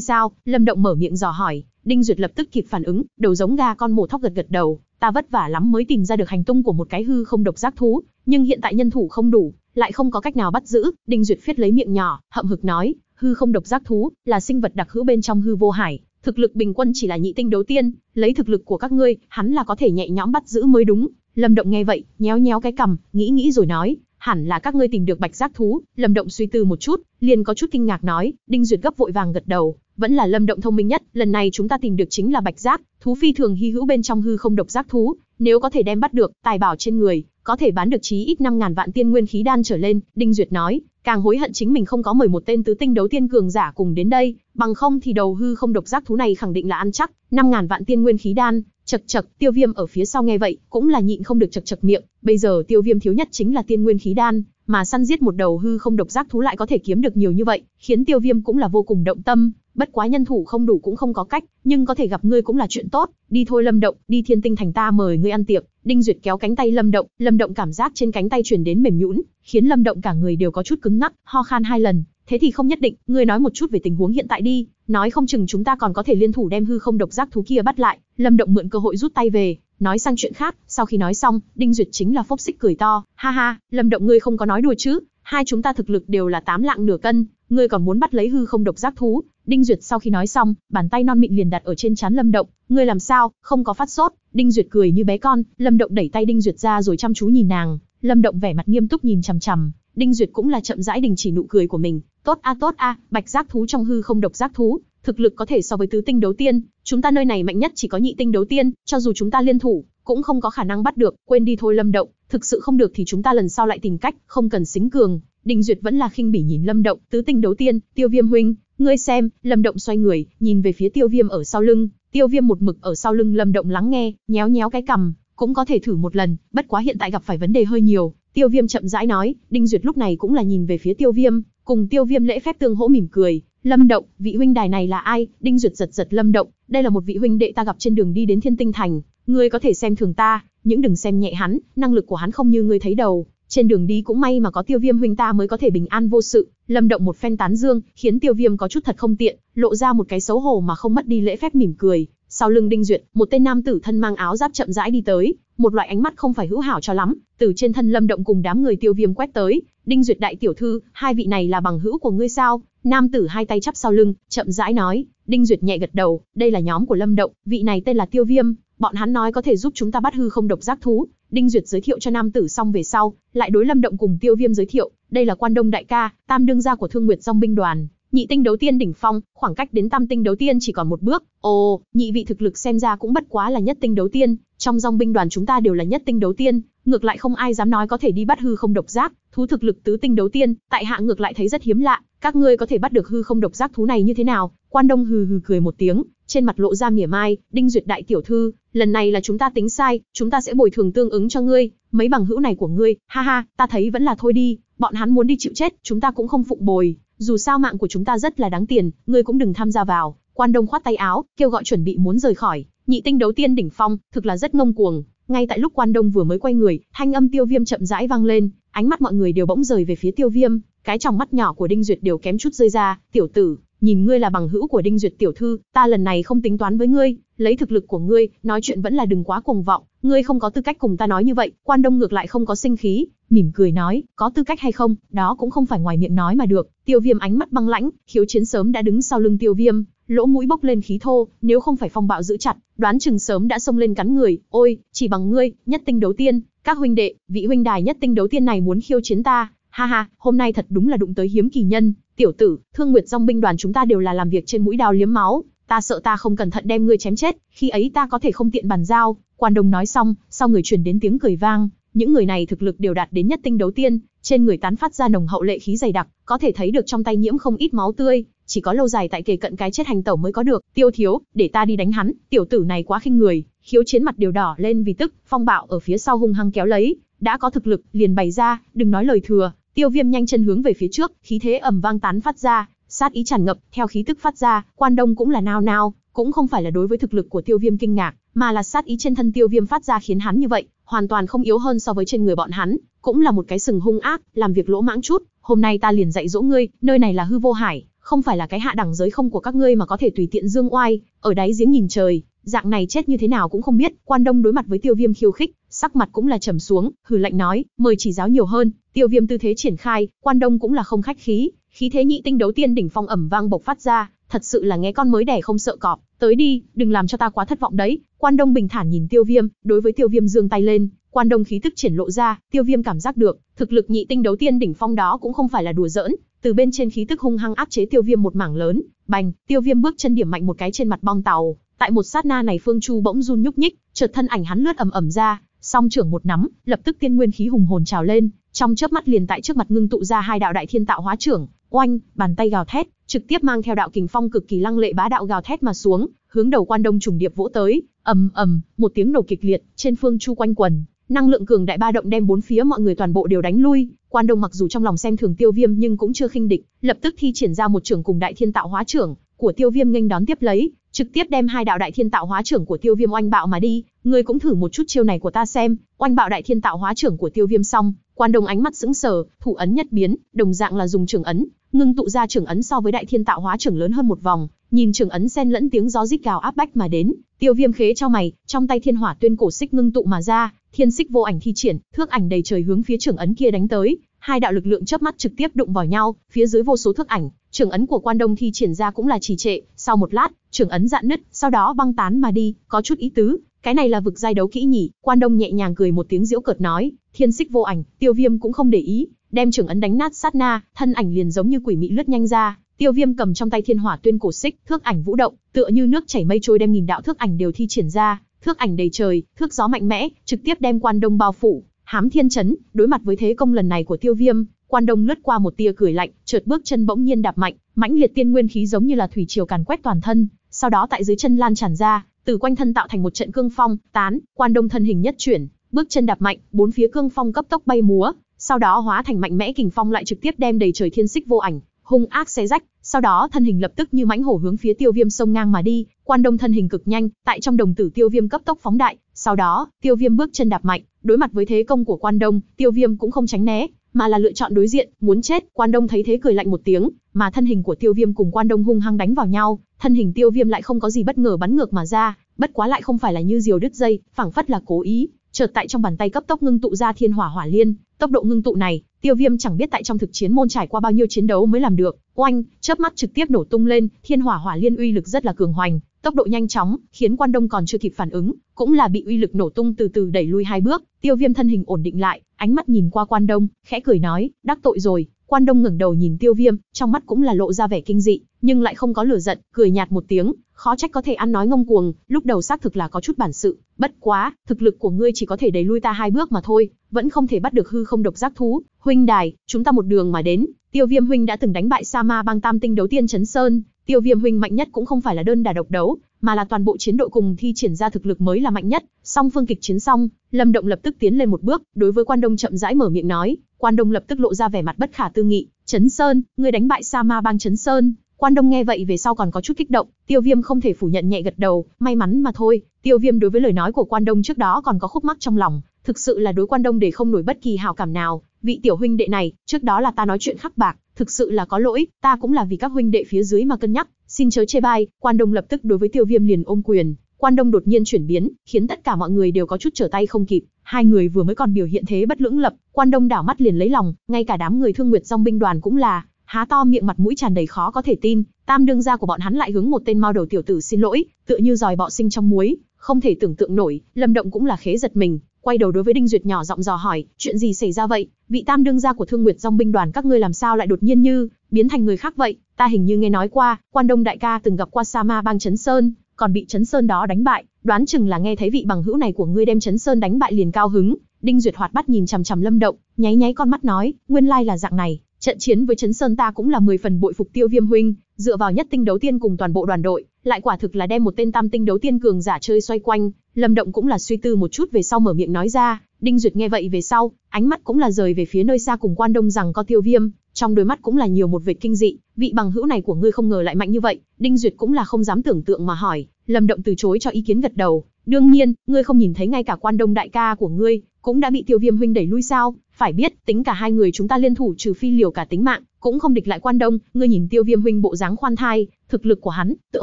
sao? Lâm Động mở miệng dò hỏi, Đinh Duyệt lập tức kịp phản ứng, đầu giống gà con mổ thóc gật gật đầu, ta vất vả lắm mới tìm ra được hành tung của một cái hư không độc giác thú, nhưng hiện tại nhân thủ không đủ, lại không có cách nào bắt giữ, Đinh Duyệt phết lấy miệng nhỏ, hậm hực nói, hư không độc giác thú là sinh vật đặc hữu bên trong hư vô hải, thực lực bình quân chỉ là nhị tinh đấu tiên, lấy thực lực của các ngươi, hắn là có thể nhẹ nhõm bắt giữ mới đúng. Lâm Động nghe vậy, nhéo nhéo cái cằm, nghĩ nghĩ rồi nói, hẳn là các ngươi tìm được bạch giác thú, Lâm Động suy tư một chút, liền có chút kinh ngạc nói, Đinh Duyệt gấp vội vàng gật đầu, vẫn là Lâm Động thông minh nhất, lần này chúng ta tìm được chính là bạch giác, thú phi thường hy hữu bên trong hư không độc giác thú, nếu có thể đem bắt được, tài bảo trên người, có thể bán được chí ít năm ngàn vạn tiên nguyên khí đan trở lên, Đinh Duyệt nói, càng hối hận chính mình không có mời một tên tứ tinh đấu tiên cường giả cùng đến đây, bằng không thì đầu hư không độc giác thú này khẳng định là ăn chắc năm ngàn vạn tiên nguyên khí đan, Chật chật, tiêu viêm ở phía sau nghe vậy, cũng là nhịn không được chật chật miệng, bây giờ tiêu viêm thiếu nhất chính là tiên nguyên khí đan, mà săn giết một đầu hư không độc giác thú lại có thể kiếm được nhiều như vậy, khiến tiêu viêm cũng là vô cùng động tâm, bất quá nhân thủ không đủ cũng không có cách, nhưng có thể gặp ngươi cũng là chuyện tốt, đi thôi Lâm Động, đi Thiên Tinh Thành ta mời ngươi ăn tiệc. Đinh Duyệt kéo cánh tay Lâm Động, Lâm Động cảm giác trên cánh tay truyền đến mềm nhũn, khiến Lâm Động cả người đều có chút cứng ngắc, ho khan hai lần, thế thì không nhất định, ngươi nói một chút về tình huống hiện tại đi, nói không chừng chúng ta còn có thể liên thủ đem hư không độc giác thú kia bắt lại, Lâm Động mượn cơ hội rút tay về, nói sang chuyện khác, sau khi nói xong, Đinh Duyệt chính là phốc xích cười to, ha ha, Lâm Động ngươi không có nói đùa chứ, hai chúng ta thực lực đều là tám lạng nửa cân, ngươi còn muốn bắt lấy hư không độc giác thú. Đinh Duyệt sau khi nói xong, bàn tay non mịn liền đặt ở trên trán Lâm Động, ngươi làm sao, không có phát sốt, Đinh Duyệt cười như bé con, Lâm Động đẩy tay Đinh Duyệt ra rồi chăm chú nhìn nàng, Lâm Động vẻ mặt nghiêm túc nhìn chằm chằm, Đinh Duyệt cũng là chậm rãi đình chỉ nụ cười của mình, Tốt a tốt a, bạch giác thú trong hư không độc giác thú, thực lực có thể so với tứ tinh đấu tiên, chúng ta nơi này mạnh nhất chỉ có nhị tinh đấu tiên, cho dù chúng ta liên thủ, cũng không có khả năng bắt được, quên đi thôi Lâm Động, thực sự không được thì chúng ta lần sau lại tìm cách, không cần xính cường. Đình Duyệt vẫn là khinh bỉ nhìn Lâm Động, tứ tinh đấu tiên, Tiêu Viêm huynh, ngươi xem, Lâm Động xoay người, nhìn về phía Tiêu Viêm ở sau lưng, Tiêu Viêm một mực ở sau lưng Lâm Động lắng nghe, nhéo nhéo cái cằm, cũng có thể thử một lần, bất quá hiện tại gặp phải vấn đề hơi nhiều. Tiêu Viêm chậm rãi nói, Đinh Duyệt lúc này cũng là nhìn về phía Tiêu Viêm, Cùng tiêu viêm lễ phép tương hỗ mỉm cười, Lâm Động, vị huynh đài này là ai? Đinh Duyệt giật giật Lâm Động, đây là một vị huynh đệ ta gặp trên đường đi đến Thiên Tinh Thành, ngươi có thể xem thường ta, những đừng xem nhẹ hắn, năng lực của hắn không như ngươi thấy đầu. Trên đường đi cũng may mà có Tiêu Viêm huynh ta mới có thể bình an vô sự. Lâm Động một phen tán dương, khiến Tiêu Viêm có chút thật không tiện, lộ ra một cái xấu hổ mà không mất đi lễ phép mỉm cười, sau lưng Đinh Duyệt, một tên nam tử thân mang áo giáp chậm rãi đi tới, một loại ánh mắt không phải hữu hảo cho lắm, từ trên thân Lâm Động cùng đám người Tiêu Viêm quét tới, "Đinh Duyệt đại tiểu thư, hai vị này là bằng hữu của ngươi sao?" Nam tử hai tay chắp sau lưng, chậm rãi nói, Đinh Duyệt nhẹ gật đầu, "Đây là nhóm của Lâm Động, vị này tên là Tiêu Viêm, bọn hắn nói có thể giúp chúng ta bắt hư không độc giác thú." Đinh Duyệt giới thiệu cho nam tử xong về sau, lại đối Lâm Động cùng Tiêu Viêm giới thiệu, "Đây là Quan Đông đại ca, tam đương gia của Thương Nguyệt Dòng binh đoàn, nhị tinh đấu tiên đỉnh phong, khoảng cách đến tam tinh đấu tiên chỉ còn một bước. Ồ, nhị vị thực lực xem ra cũng bất quá là nhất tinh đấu tiên, trong dòng binh đoàn chúng ta đều là nhất tinh đấu tiên, ngược lại không ai dám nói có thể đi bắt hư không độc giác, thú thực lực tứ tinh đấu tiên, tại hạ ngược lại thấy rất hiếm lạ, các ngươi có thể bắt được hư không độc giác thú này như thế nào? Quan Đông hừ hừ cười một tiếng, trên mặt lộ ra mỉa mai, Đinh Duyệt đại tiểu thư, lần này là chúng ta tính sai, chúng ta sẽ bồi thường tương ứng cho ngươi, mấy bằng hữu này của ngươi, ha ha, ta thấy vẫn là thôi đi, bọn hắn muốn đi chịu chết, chúng ta cũng không phụng bồi. Dù sao mạng của chúng ta rất là đáng tiền, ngươi cũng đừng tham gia vào. Quan Đông khoát tay áo, kêu gọi chuẩn bị muốn rời khỏi. Nhị tinh đấu tiên đỉnh phong, thực là rất ngông cuồng. Ngay tại lúc Quan Đông vừa mới quay người, thanh âm Tiêu Viêm chậm rãi vang lên, ánh mắt mọi người đều bỗng rời về phía Tiêu Viêm, cái tròng mắt nhỏ của Đinh Duyệt đều kém chút rơi ra, "Tiểu tử, nhìn ngươi là bằng hữu của Đinh Duyệt tiểu thư, ta lần này không tính toán với ngươi, lấy thực lực của ngươi, nói chuyện vẫn là đừng quá cuồng vọng, ngươi không có tư cách cùng ta nói như vậy." Quan Đông ngược lại không có sinh khí, mỉm cười nói, "Có tư cách hay không, đó cũng không phải ngoài miệng nói mà được." Tiêu Viêm ánh mắt băng lãnh, Khiếu Chiến sớm đã đứng sau lưng Tiêu Viêm, lỗ mũi bốc lên khí thô, nếu không phải phong bạo giữ chặt, đoán chừng sớm đã xông lên cắn người, "Ôi, chỉ bằng ngươi, nhất tinh đấu tiên, các huynh đệ, vị huynh đài nhất tinh đấu tiên này muốn khiêu chiến ta, ha ha, hôm nay thật đúng là đụng tới hiếm kỳ nhân, Tiểu tử, Thương Nguyệt Dòng binh đoàn chúng ta đều là làm việc trên mũi đào liếm máu, ta sợ ta không cẩn thận đem ngươi chém chết, khi ấy ta có thể không tiện bàn giao." Quan Đồng nói xong, sau người truyền đến tiếng cười vang, những người này thực lực đều đạt đến nhất tinh đấu tiên, trên người tán phát ra nồng hậu lệ khí dày đặc, có thể thấy được trong tay nhiễm không ít máu tươi, chỉ có lâu dài tại kề cận cái chết hành tẩu mới có được. Tiêu Thiếu, để ta đi đánh hắn, tiểu tử này quá khinh người, khiếu chiến mặt đều đỏ lên vì tức, phong bạo ở phía sau hung hăng kéo lấy, đã có thực lực, liền bày ra, đừng nói lời thừa, Tiêu Viêm nhanh chân hướng về phía trước, khí thế ầm vang tán phát ra, sát ý tràn ngập, theo khí tức phát ra, Quan Đông cũng là nao nao, cũng không phải là đối với thực lực của Tiêu Viêm kinh ngạc, mà là sát ý trên thân Tiêu Viêm phát ra khiến hắn như vậy, hoàn toàn không yếu hơn so với trên người bọn hắn, cũng là một cái sừng hung ác, làm việc lỗ mãng chút, hôm nay ta liền dạy dỗ ngươi, nơi này là hư vô hải, không phải là cái hạ đẳng giới không của các ngươi mà có thể tùy tiện dương oai, ở đáy giếng nhìn trời, dạng này chết như thế nào cũng không biết, quan đông đối mặt với tiêu viêm khiêu khích, sắc mặt cũng là trầm xuống, hừ lạnh nói, mời chỉ giáo nhiều hơn, tiêu viêm tư thế triển khai, quan đông cũng là không khách khí, khí thế nhị tinh đấu tiên đỉnh phong ẩm vang bộc phát ra, thật sự là nghe con mới đẻ không sợ cọp, tới đi, đừng làm cho ta quá thất vọng đấy, quan đông bình thản nhìn tiêu viêm, đối với tiêu viêm giương tay lên, quan đông khí tức triển lộ ra, tiêu viêm cảm giác được, thực lực nhị tinh đấu tiên đỉnh phong đó cũng không phải là đùa giỡn, từ bên trên khí tức hung hăng áp chế tiêu viêm một mảng lớn, bành, tiêu viêm bước chân điểm mạnh một cái trên mặt bong tàu, Tại một sát na này Phương Chu bỗng run nhúc nhích, chợt thân ảnh hắn lướt ầm ầm ra, song trưởng một nắm, lập tức tiên nguyên khí hùng hồn trào lên, trong chớp mắt liền tại trước mặt ngưng tụ ra hai đạo đại thiên tạo hóa trưởng, oanh, bàn tay gào thét, trực tiếp mang theo đạo kình phong cực kỳ lăng lệ bá đạo gào thét mà xuống, hướng đầu quan đông trùng điệp vỗ tới, ầm ầm, một tiếng nổ kịch liệt, trên phương chu quanh quần, năng lượng cường đại ba động đem bốn phía mọi người toàn bộ đều đánh lui, quan đông mặc dù trong lòng xem thường Tiêu Viêm nhưng cũng chưa khinh địch, lập tức thi triển ra một trưởng cùng đại thiên tạo hóa trưởng, của Tiêu Viêm nghênh đón tiếp lấy, trực tiếp đem hai đạo đại thiên tạo hóa trưởng của tiêu viêm oanh bạo mà đi ngươi cũng thử một chút chiêu này của ta xem oanh bạo đại thiên tạo hóa trưởng của tiêu viêm xong quan đồng ánh mắt sững sờ thủ ấn nhất biến đồng dạng là dùng trưởng ấn ngưng tụ ra trưởng ấn so với đại thiên tạo hóa trưởng lớn hơn một vòng nhìn trưởng ấn xen lẫn tiếng gió rít gào áp bách mà đến tiêu viêm khế cho mày trong tay thiên hỏa tuyên cổ xích ngưng tụ mà ra thiên xích vô ảnh thi triển thước ảnh đầy trời hướng phía trưởng ấn kia đánh tới hai đạo lực lượng chớp mắt trực tiếp đụng vào nhau phía dưới vô số thước ảnh trưởng ấn của quan đông thi triển ra cũng là trì trệ, sau một lát, trưởng ấn dạn nứt, sau đó băng tán mà đi, có chút ý tứ, cái này là vực giai đấu kỹ nhỉ, quan đông nhẹ nhàng cười một tiếng diễu cợt nói, thiên xích vô ảnh, tiêu viêm cũng không để ý, đem trưởng ấn đánh nát sát na, thân ảnh liền giống như quỷ mị lướt nhanh ra, Tiêu Viêm cầm trong tay Thiên Hỏa Tuyên Cổ Xích, thước ảnh vũ động, tựa như nước chảy mây trôi đem nghìn đạo thước ảnh đều thi triển ra, thước ảnh đầy trời, thước gió mạnh mẽ, trực tiếp đem Quan Đông bao phủ, hám thiên chấn, đối mặt với thế công lần này của Tiêu Viêm, Quan Đông lướt qua một tia cười lạnh, chợt bước chân bỗng nhiên đạp mạnh, mãnh liệt tiên nguyên khí giống như là thủy triều càn quét toàn thân, sau đó tại dưới chân lan tràn ra, từ quanh thân tạo thành một trận cương phong, tán, Quan Đông thân hình nhất chuyển, bước chân đạp mạnh, bốn phía cương phong cấp tốc bay múa, sau đó hóa thành mạnh mẽ kình phong lại trực tiếp đem đầy trời thiên xích vô ảnh, hung ác xé rách, sau đó thân hình lập tức như mãnh hổ hướng phía Tiêu Viêm sông ngang mà đi, Quan Đông thân hình cực nhanh, tại trong đồng tử Tiêu Viêm cấp tốc phóng đại, sau đó, Tiêu Viêm bước chân đạp mạnh, đối mặt với thế công của Quan Đông, Tiêu Viêm cũng không tránh né, mà là lựa chọn đối diện, muốn chết, quan đông thấy thế cười lạnh một tiếng, mà thân hình của tiêu viêm cùng quan đông hung hăng đánh vào nhau, thân hình tiêu viêm lại không có gì bất ngờ bắn ngược mà ra, bất quá lại không phải là như diều đứt dây, phảng phất là cố ý, chợt tại trong bàn tay cấp tốc ngưng tụ ra thiên hỏa hỏa liên, tốc độ ngưng tụ này, tiêu viêm chẳng biết tại trong thực chiến môn trải qua bao nhiêu chiến đấu mới làm được, oanh, chớp mắt trực tiếp nổ tung lên, thiên hỏa hỏa liên uy lực rất là cường hoành, Tốc độ nhanh chóng, khiến quan đông còn chưa kịp phản ứng, cũng là bị uy lực nổ tung từ từ đẩy lui hai bước, tiêu viêm thân hình ổn định lại, ánh mắt nhìn qua quan đông, khẽ cười nói, đắc tội rồi. Quan đông ngẩng đầu nhìn tiêu viêm, trong mắt cũng là lộ ra vẻ kinh dị, nhưng lại không có lửa giận, cười nhạt một tiếng, khó trách có thể ăn nói ngông cuồng, lúc đầu xác thực là có chút bản sự, bất quá, thực lực của ngươi chỉ có thể đẩy lui ta hai bước mà thôi, vẫn không thể bắt được hư không độc giác thú, huynh đài, chúng ta một đường mà đến, Tiêu Viêm huynh đã từng đánh bại Sa Ma Bang Tam Tinh đấu tiên Chấn Sơn, Tiêu Viêm huynh mạnh nhất cũng không phải là đơn đả độc đấu, mà là toàn bộ chiến đội cùng thi triển ra thực lực mới là mạnh nhất. Song phương kịch chiến xong, Lâm Động lập tức tiến lên một bước, đối với Quan Đông chậm rãi mở miệng nói, Quan Đông lập tức lộ ra vẻ mặt bất khả tư nghị, "Trấn Sơn, ngươi đánh bại Sa Ma bang Trấn Sơn?" Quan Đông nghe vậy về sau còn có chút kích động, Tiêu Viêm không thể phủ nhận nhẹ gật đầu, may mắn mà thôi, Tiêu Viêm đối với lời nói của Quan Đông trước đó còn có khúc mắc trong lòng, thực sự là đối Quan Đông để không nổi bất kỳ hào cảm nào, vị tiểu huynh đệ này, trước đó là ta nói chuyện khắc bạc, thực sự là có lỗi, ta cũng là vì các huynh đệ phía dưới mà cân nhắc, xin chớ chê bai, quan đông lập tức đối với tiêu viêm liền ôm quyền, quan đông đột nhiên chuyển biến, khiến tất cả mọi người đều có chút trở tay không kịp, hai người vừa mới còn biểu hiện thế bất lưỡng lập, quan đông đảo mắt liền lấy lòng, ngay cả đám người thương nguyệt dòng binh đoàn cũng là, há to miệng mặt mũi tràn đầy khó có thể tin, tam đương gia của bọn hắn lại hướng một tên mao đầu tiểu tử xin lỗi, tựa như dòi bọ sinh trong muối, không thể tưởng tượng nổi, lâm động cũng là khế giật mình, quay đầu đối với Đinh Duyệt nhỏ giọng dò hỏi, chuyện gì xảy ra vậy? Vị tam đương gia của Thương Nguyệt Dòng binh đoàn các ngươi làm sao lại đột nhiên như biến thành người khác vậy? Ta hình như nghe nói qua, Quan Đông đại ca từng gặp qua Sa Ma bang Chấn Sơn, còn bị Chấn Sơn đó đánh bại, đoán chừng là nghe thấy vị bằng hữu này của ngươi đem Chấn Sơn đánh bại liền cao hứng. Đinh Duyệt hoạt bắt nhìn chằm chằm Lâm Động, nháy nháy con mắt nói, nguyên lai là dạng này, trận chiến với Chấn Sơn ta cũng là 10 phần bội phục Tiêu Viêm huynh, dựa vào nhất tinh đấu tiên cùng toàn bộ đoàn đội, lại quả thực là đem một tên tam tinh đấu tiên cường giả chơi xoay quanh, Lâm Động cũng là suy tư một chút về sau mở miệng nói ra, Đinh Duyệt nghe vậy về sau, ánh mắt cũng là rời về phía nơi xa cùng quan đông rằng có tiêu viêm, trong đôi mắt cũng là nhiều một vệt kinh dị, vị bằng hữu này của ngươi không ngờ lại mạnh như vậy, Đinh Duyệt cũng là không dám tưởng tượng mà hỏi, Lâm Động từ chối cho ý kiến gật đầu, đương nhiên, ngươi không nhìn thấy ngay cả quan đông đại ca của ngươi, cũng đã bị tiêu viêm huynh đẩy lui sao, phải biết, tính cả hai người chúng ta liên thủ trừ phi liều cả tính mạng, cũng không địch lại quan đông, ngươi nhìn tiêu viêm huynh bộ dáng khoan thai, thực lực của hắn, tựa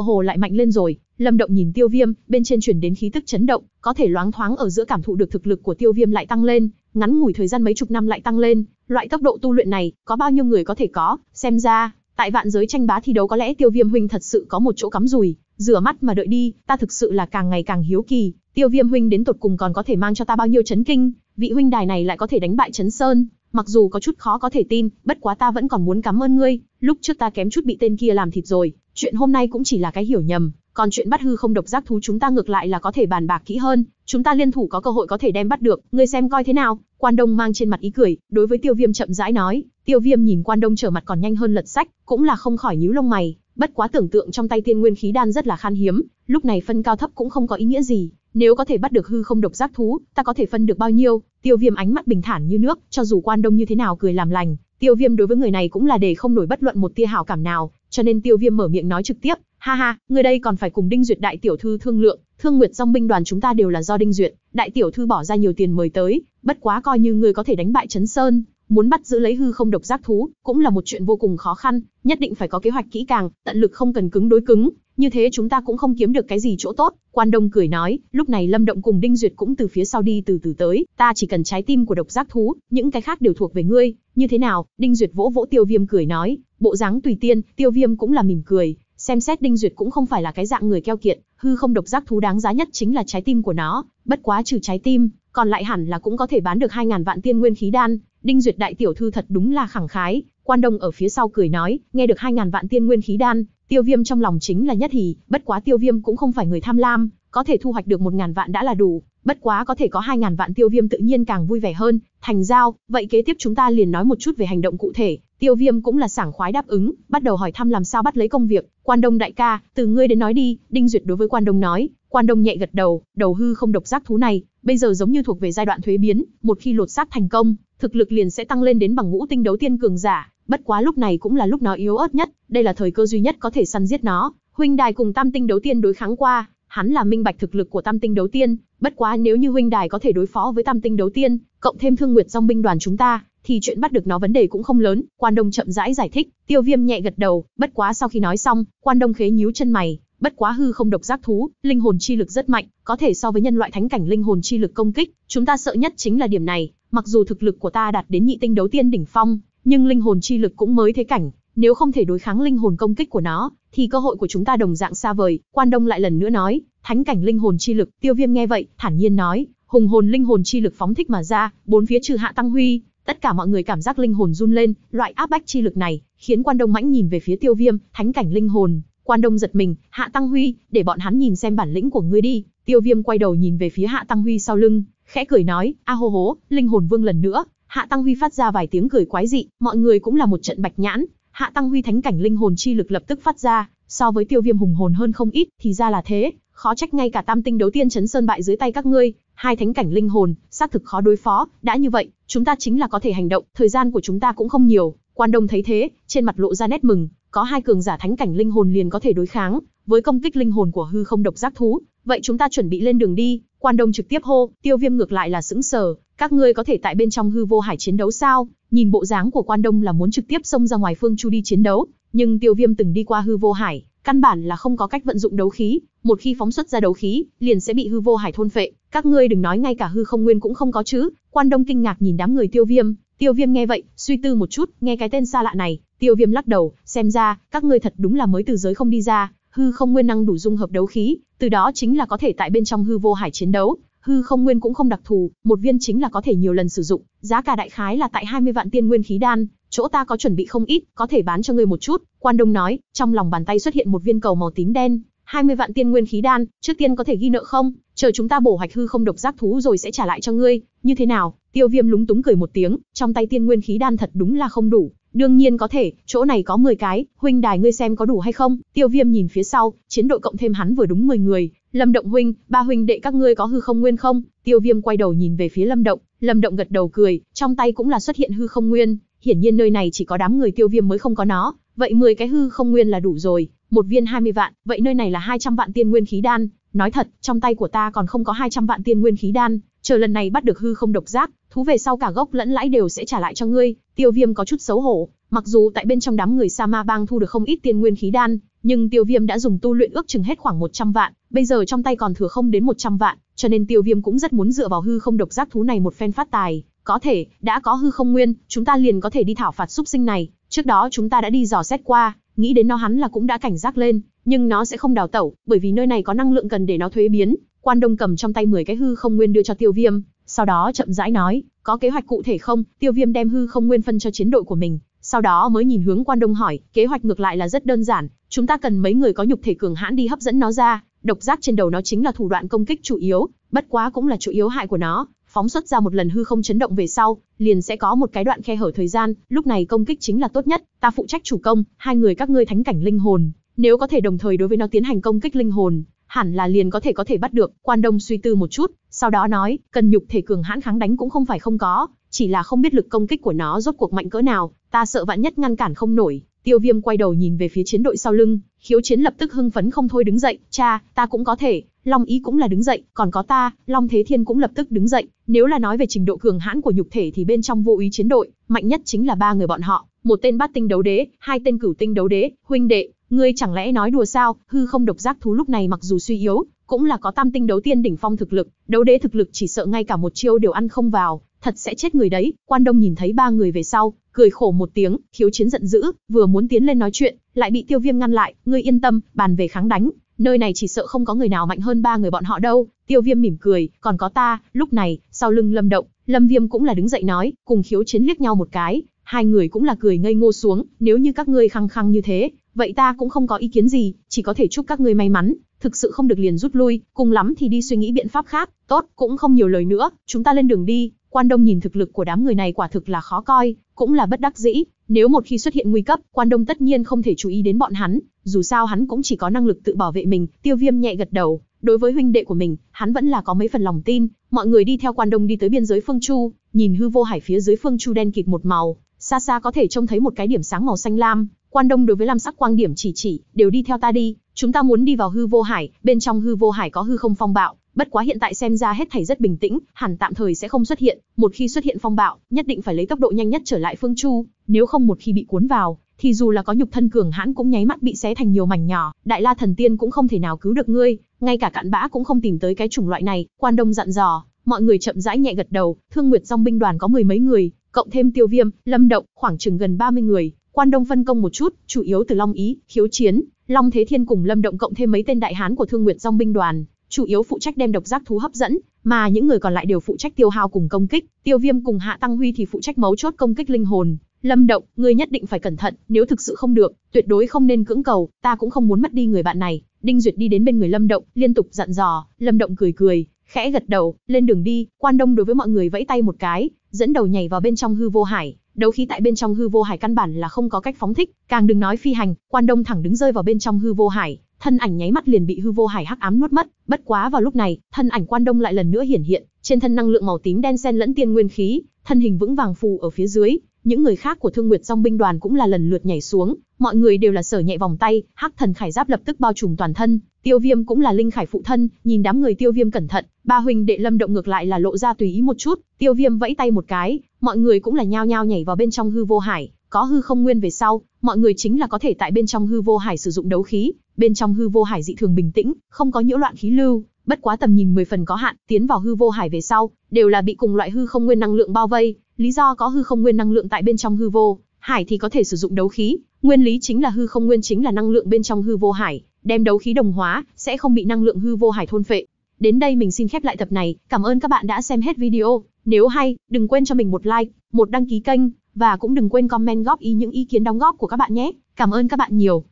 hồ lại mạnh lên rồi, Lâm Động nhìn Tiêu Viêm, bên trên chuyển đến khí tức chấn động, có thể loáng thoáng ở giữa cảm thụ được thực lực của Tiêu Viêm lại tăng lên, ngắn ngủi thời gian mấy chục năm lại tăng lên, loại tốc độ tu luyện này, có bao nhiêu người có thể có, xem ra, tại vạn giới tranh bá thi đấu có lẽ Tiêu Viêm huynh thật sự có một chỗ cắm rùi. rửa mắt mà đợi đi, ta thực sự là càng ngày càng hiếu kỳ, Tiêu Viêm huynh đến tột cùng còn có thể mang cho ta bao nhiêu chấn kinh, vị huynh đài này lại có thể đánh bại Chấn Sơn, mặc dù có chút khó có thể tin, bất quá ta vẫn còn muốn cảm ơn ngươi, lúc trước ta kém chút bị tên kia làm thịt rồi, chuyện hôm nay cũng chỉ là cái hiểu nhầm, còn chuyện bắt hư không độc giác thú chúng ta ngược lại là có thể bàn bạc kỹ hơn, chúng ta liên thủ có cơ hội có thể đem bắt được, ngươi xem coi thế nào." Quan Đông mang trên mặt ý cười, đối với Tiêu Viêm chậm rãi nói, Tiêu Viêm nhìn Quan Đông trở mặt còn nhanh hơn lật sách, cũng là không khỏi nhíu lông mày, bất quá tưởng tượng trong tay tiên nguyên khí đan rất là khan hiếm, lúc này phân cao thấp cũng không có ý nghĩa gì, nếu có thể bắt được hư không độc giác thú, ta có thể phân được bao nhiêu? Tiêu Viêm ánh mắt bình thản như nước, cho dù Quan Đông như thế nào cười làm lành, Tiêu Viêm đối với người này cũng là để không nổi bất luận một tia hảo cảm nào, cho nên tiêu viêm mở miệng nói trực tiếp, ha ha, người đây còn phải cùng Đinh Duyệt đại tiểu thư thương lượng, Thương Nguyệt Dòng binh đoàn chúng ta đều là do Đinh Duyệt, đại tiểu thư bỏ ra nhiều tiền mời tới, bất quá coi như người có thể đánh bại Trấn Sơn, muốn bắt giữ lấy hư không độc giác thú, cũng là một chuyện vô cùng khó khăn, nhất định phải có kế hoạch kỹ càng, tận lực không cần cứng đối cứng, như thế chúng ta cũng không kiếm được cái gì chỗ tốt. Quan Đông cười nói, lúc này Lâm Động cùng Đinh Duyệt cũng từ phía sau đi từ từ tới, ta chỉ cần trái tim của độc giác thú, những cái khác đều thuộc về ngươi, như thế nào? Đinh Duyệt vỗ vỗ Tiêu Viêm cười nói, bộ dáng tùy tiên, Tiêu Viêm cũng là mỉm cười, xem xét Đinh Duyệt cũng không phải là cái dạng người keo kiệt, hư không độc giác thú đáng giá nhất chính là trái tim của nó, bất quá trừ trái tim, còn lại hẳn là cũng có thể bán được hai ngàn vạn tiên nguyên khí đan, Đinh Duyệt đại tiểu thư thật đúng là khẳng khái, Quan Đông ở phía sau cười nói, nghe được hai ngàn vạn tiên nguyên khí đan, Tiêu Viêm trong lòng chính là nhất hì, bất quá Tiêu Viêm cũng không phải người tham lam, có thể thu hoạch được một ngàn vạn đã là đủ, Bất quá có thể có 2.000 vạn tiêu viêm tự nhiên càng vui vẻ hơn, thành giao, vậy kế tiếp chúng ta liền nói một chút về hành động cụ thể. Tiêu viêm cũng là sảng khoái đáp ứng, bắt đầu hỏi thăm làm sao bắt lấy công việc. Quan đông đại ca, từ ngươi đến nói đi, Đinh Duyệt đối với quan đông nói. Quan đông nhẹ gật đầu, đầu hư không độc giác thú này, bây giờ giống như thuộc về giai đoạn thuế biến, một khi lột xác thành công, thực lực liền sẽ tăng lên đến bằng ngũ tinh đấu tiên cường giả, bất quá lúc này cũng là lúc nó yếu ớt nhất, đây là thời cơ duy nhất có thể săn giết nó. Huynh đài cùng tam tinh đấu tiên đối kháng qua, hắn là minh bạch thực lực của tam tinh đấu tiên, bất quá nếu như huynh đài có thể đối phó với tam tinh đấu tiên, cộng thêm thương nguyệt dòng binh đoàn chúng ta, thì chuyện bắt được nó vấn đề cũng không lớn, quan đông chậm rãi giải, giải thích, tiêu viêm nhẹ gật đầu, bất quá sau khi nói xong, quan đông khế nhíu chân mày, bất quá hư không độc giác thú, linh hồn chi lực rất mạnh, có thể so với nhân loại thánh cảnh linh hồn chi lực công kích, chúng ta sợ nhất chính là điểm này, mặc dù thực lực của ta đạt đến nhị tinh đấu tiên đỉnh phong, nhưng linh hồn chi lực cũng mới thế cảnh, nếu không thể đối kháng linh hồn công kích của nó, thì cơ hội của chúng ta đồng dạng xa vời, Quan Đông lại lần nữa nói, thánh cảnh linh hồn chi lực, Tiêu Viêm nghe vậy, thản nhiên nói, hùng hồn linh hồn chi lực phóng thích mà ra, bốn phía trừ hạ tăng huy, tất cả mọi người cảm giác linh hồn run lên, loại áp bách chi lực này, khiến Quan Đông mãnh nhìn về phía Tiêu Viêm, thánh cảnh linh hồn, Quan Đông giật mình, Hạ Tăng Huy, để bọn hắn nhìn xem bản lĩnh của ngươi đi. Tiêu Viêm quay đầu nhìn về phía Hạ Tăng Huy sau lưng, khẽ cười nói, a hô hố, linh hồn vương lần nữa. Hạ Tăng Huy phát ra vài tiếng cười quái dị, mọi người cũng là một trận bạch nhãn, hạ tăng huy thánh cảnh linh hồn chi lực lập tức phát ra, so với tiêu viêm hùng hồn hơn không ít, thì ra là thế, khó trách ngay cả tam tinh đấu tiên chấn sơn bại dưới tay các ngươi, hai thánh cảnh linh hồn, xác thực khó đối phó, đã như vậy, chúng ta chính là có thể hành động, thời gian của chúng ta cũng không nhiều, quan đông thấy thế, trên mặt lộ ra nét mừng, có hai cường giả thánh cảnh linh hồn liền có thể đối kháng, với công kích linh hồn của hư không độc giác thú, vậy chúng ta chuẩn bị lên đường đi, quan đông trực tiếp hô, tiêu viêm ngược lại là sững sờ, các ngươi có thể tại bên trong hư vô hải chiến đấu sao? Nhìn bộ dáng của Quan Đông là muốn trực tiếp xông ra ngoài Phương Chu đi chiến đấu, nhưng Tiêu Viêm từng đi qua hư vô hải, căn bản là không có cách vận dụng đấu khí, một khi phóng xuất ra đấu khí, liền sẽ bị hư vô hải thôn phệ, các ngươi đừng nói ngay cả hư không nguyên cũng không có chứ. Quan Đông kinh ngạc nhìn đám người Tiêu Viêm, Tiêu Viêm nghe vậy, suy tư một chút, nghe cái tên xa lạ này, Tiêu Viêm lắc đầu, xem ra, các ngươi thật đúng là mới từ giới không đi ra, hư không nguyên năng đủ dung hợp đấu khí, từ đó chính là có thể tại bên trong hư vô hải chiến đấu, hư không nguyên cũng không đặc thù, một viên chính là có thể nhiều lần sử dụng, giá cả đại khái là tại 20 vạn tiên nguyên khí đan, chỗ ta có chuẩn bị không ít, có thể bán cho ngươi một chút." Quan Đông nói, trong lòng bàn tay xuất hiện một viên cầu màu tím đen, 20 vạn tiên nguyên khí đan, trước tiên có thể ghi nợ không? Chờ chúng ta bổ hoạch hư không độc giác thú rồi sẽ trả lại cho ngươi, như thế nào? Tiêu Viêm lúng túng cười một tiếng, trong tay tiên nguyên khí đan thật đúng là không đủ, Đương nhiên có thể, chỗ này có 10 cái, huynh đài ngươi xem có đủ hay không? Tiêu Viêm nhìn phía sau, chiến đội cộng thêm hắn vừa đúng 10 người, Lâm Động huynh, ba huynh đệ các ngươi có hư không nguyên không? Tiêu Viêm quay đầu nhìn về phía Lâm Động, Lâm Động gật đầu cười, trong tay cũng là xuất hiện hư không nguyên, hiển nhiên nơi này chỉ có đám người Tiêu Viêm mới không có nó, vậy 10 cái hư không nguyên là đủ rồi, một viên 20 vạn, vậy nơi này là 200 vạn tiên nguyên khí đan, nói thật, trong tay của ta còn không có 200 vạn tiên nguyên khí đan, chờ lần này bắt được hư không độc giác, thú về sau cả gốc lẫn lãi đều sẽ trả lại cho ngươi. Tiêu Viêm có chút xấu hổ, mặc dù tại bên trong đám người Sa Ma Bang thu được không ít tiên nguyên khí đan, nhưng Tiêu Viêm đã dùng tu luyện ước chừng hết khoảng 100 vạn, bây giờ trong tay còn thừa không đến 100 vạn, cho nên Tiêu Viêm cũng rất muốn dựa vào hư không độc giác thú này một phen phát tài. Có thể, đã có hư không nguyên, chúng ta liền có thể đi thảo phạt súc sinh này, trước đó chúng ta đã đi dò xét qua, nghĩ đến nó hắn là cũng đã cảnh giác lên, nhưng nó sẽ không đào tẩu, bởi vì nơi này có năng lượng cần để nó thuế biến, Quan Đông cầm trong tay 10 cái hư không nguyên đưa cho Tiêu Viêm, sau đó chậm rãi nói, có kế hoạch cụ thể không? Tiêu Viêm đem hư không nguyên phân cho chiến đội của mình, sau đó mới nhìn hướng Quan Đông hỏi, kế hoạch ngược lại là rất đơn giản, chúng ta cần mấy người có nhục thể cường hãn đi hấp dẫn nó ra, độc giác trên đầu nó chính là thủ đoạn công kích chủ yếu, bất quá cũng là chủ yếu hại của nó, phóng xuất ra một lần hư không chấn động về sau, liền sẽ có một cái đoạn khe hở thời gian, lúc này công kích chính là tốt nhất, ta phụ trách chủ công, hai người các ngươi thánh cảnh linh hồn, nếu có thể đồng thời đối với nó tiến hành công kích linh hồn, hẳn là liền có thể có thể bắt được, quan đông suy tư một chút, sau đó nói, cần nhục thể cường hãn kháng đánh cũng không phải không có, chỉ là không biết lực công kích của nó rốt cuộc mạnh cỡ nào, ta sợ vạn nhất ngăn cản không nổi. Tiêu Viêm quay đầu nhìn về phía chiến đội sau lưng, Khiếu Chiến lập tức hưng phấn không thôi đứng dậy, "Cha, ta cũng có thể." Long Ý cũng là đứng dậy, còn có ta, Long Thế Thiên cũng lập tức đứng dậy. Nếu là nói về trình độ cường hãn của nhục thể thì bên trong vô ý chiến đội, mạnh nhất chính là ba người bọn họ, một tên bát tinh đấu đế, hai tên cửu tinh đấu đế, huynh đệ, Ngươi chẳng lẽ nói đùa sao? Hư không độc giác thú lúc này mặc dù suy yếu, cũng là có tam tinh đấu tiên đỉnh phong thực lực, đấu đế thực lực chỉ sợ ngay cả một chiêu đều ăn không vào, thật sẽ chết người đấy. Quan Đông nhìn thấy ba người về sau, cười khổ một tiếng, khiếu chiến giận dữ, vừa muốn tiến lên nói chuyện, lại bị Tiêu Viêm ngăn lại, ngươi yên tâm, bàn về kháng đánh, nơi này chỉ sợ không có người nào mạnh hơn ba người bọn họ đâu. Tiêu Viêm mỉm cười, còn có ta, lúc này, sau lưng Lâm Động, Lâm Viêm cũng là đứng dậy nói, cùng khiếu chiến liếc nhau một cái, hai người cũng là cười ngây ngô xuống, nếu như các ngươi khăng khăng như thế, Vậy ta cũng không có ý kiến gì, chỉ có thể chúc các ngươi may mắn, thực sự không được liền rút lui, cùng lắm thì đi suy nghĩ biện pháp khác, tốt, cũng không nhiều lời nữa, chúng ta lên đường đi. Quan Đông nhìn thực lực của đám người này quả thực là khó coi, cũng là bất đắc dĩ, nếu một khi xuất hiện nguy cấp, Quan Đông tất nhiên không thể chú ý đến bọn hắn, dù sao hắn cũng chỉ có năng lực tự bảo vệ mình, Tiêu Viêm nhẹ gật đầu, đối với huynh đệ của mình, hắn vẫn là có mấy phần lòng tin. Mọi người đi theo Quan Đông đi tới biên giới Phương Chu, nhìn hư vô hải phía dưới Phương Chu đen kịt một màu, xa xa có thể trông thấy một cái điểm sáng màu xanh lam, Quan Đông đối với Lam Sắc Quang Điểm chỉ chỉ, đều đi theo ta đi, chúng ta muốn đi vào hư vô hải, bên trong hư vô hải có hư không phong bạo, bất quá hiện tại xem ra hết thảy rất bình tĩnh, hẳn tạm thời sẽ không xuất hiện, một khi xuất hiện phong bạo, nhất định phải lấy tốc độ nhanh nhất trở lại phương chu, nếu không một khi bị cuốn vào, thì dù là có nhục thân cường hãn cũng nháy mắt bị xé thành nhiều mảnh nhỏ, Đại La thần tiên cũng không thể nào cứu được ngươi, ngay cả cặn bã cũng không tìm tới cái chủng loại này, Quan Đông dặn dò, mọi người chậm rãi nhẹ gật đầu, Thương Nguyệt Dòng binh đoàn có mười mấy người, cộng thêm Tiêu Viêm, Lâm Động, khoảng chừng gần 30 người, Quan Đông phân công một chút, chủ yếu từ Long Ý, Khiếu Chiến, Long Thế Thiên cùng Lâm Động cộng thêm mấy tên đại hán của Thương Nguyệt Dòng binh đoàn, chủ yếu phụ trách đem độc giác thú hấp dẫn, mà những người còn lại đều phụ trách tiêu hao cùng công kích, Tiêu Viêm cùng Hạ Tăng Huy thì phụ trách mấu chốt công kích linh hồn. Lâm Động, ngươi nhất định phải cẩn thận, nếu thực sự không được, tuyệt đối không nên cưỡng cầu, ta cũng không muốn mất đi người bạn này. Đinh Duyệt đi đến bên người Lâm Động, liên tục dặn dò, Lâm Động cười cười, khẽ gật đầu, lên đường đi, quan đông đối với mọi người vẫy tay một cái, dẫn đầu nhảy vào bên trong hư vô hải, đấu khí tại bên trong hư vô hải căn bản là không có cách phóng thích, càng đừng nói phi hành, quan đông thẳng đứng rơi vào bên trong hư vô hải, thân ảnh nháy mắt liền bị hư vô hải hắc ám nuốt mất, bất quá vào lúc này, thân ảnh quan đông lại lần nữa hiển hiện, trên thân năng lượng màu tím đen xen lẫn tiên nguyên khí, thân hình vững vàng phù ở phía dưới, những người khác của Thương Nguyệt Dòng binh đoàn cũng là lần lượt nhảy xuống, mọi người đều là sở nhẹ vòng tay, hắc thần khải giáp lập tức bao trùm toàn thân, Tiêu Viêm cũng là linh khải phụ thân, nhìn đám người Tiêu Viêm cẩn thận, ba huynh đệ Lâm Động ngược lại là lộ ra tùy ý một chút, Tiêu Viêm vẫy tay một cái, mọi người cũng là nhao nhao nhảy vào bên trong hư vô hải, có hư không nguyên về sau, mọi người chính là có thể tại bên trong hư vô hải sử dụng đấu khí, bên trong hư vô hải dị thường bình tĩnh, không có nhiễu loạn khí lưu, bất quá tầm nhìn 10 phần có hạn, tiến vào hư vô hải về sau, đều là bị cùng loại hư không nguyên năng lượng bao vây, lý do có hư không nguyên năng lượng tại bên trong hư vô, hải thì có thể sử dụng đấu khí, nguyên lý chính là hư không nguyên chính là năng lượng bên trong hư vô hải, đem đấu khí đồng hóa, sẽ không bị năng lượng hư vô hải thôn phệ. Đến đây mình xin khép lại tập này, cảm ơn các bạn đã xem hết video, nếu hay, đừng quên cho mình một like, một đăng ký kênh, và cũng đừng quên comment góp ý những ý kiến đóng góp của các bạn nhé. Cảm ơn các bạn nhiều.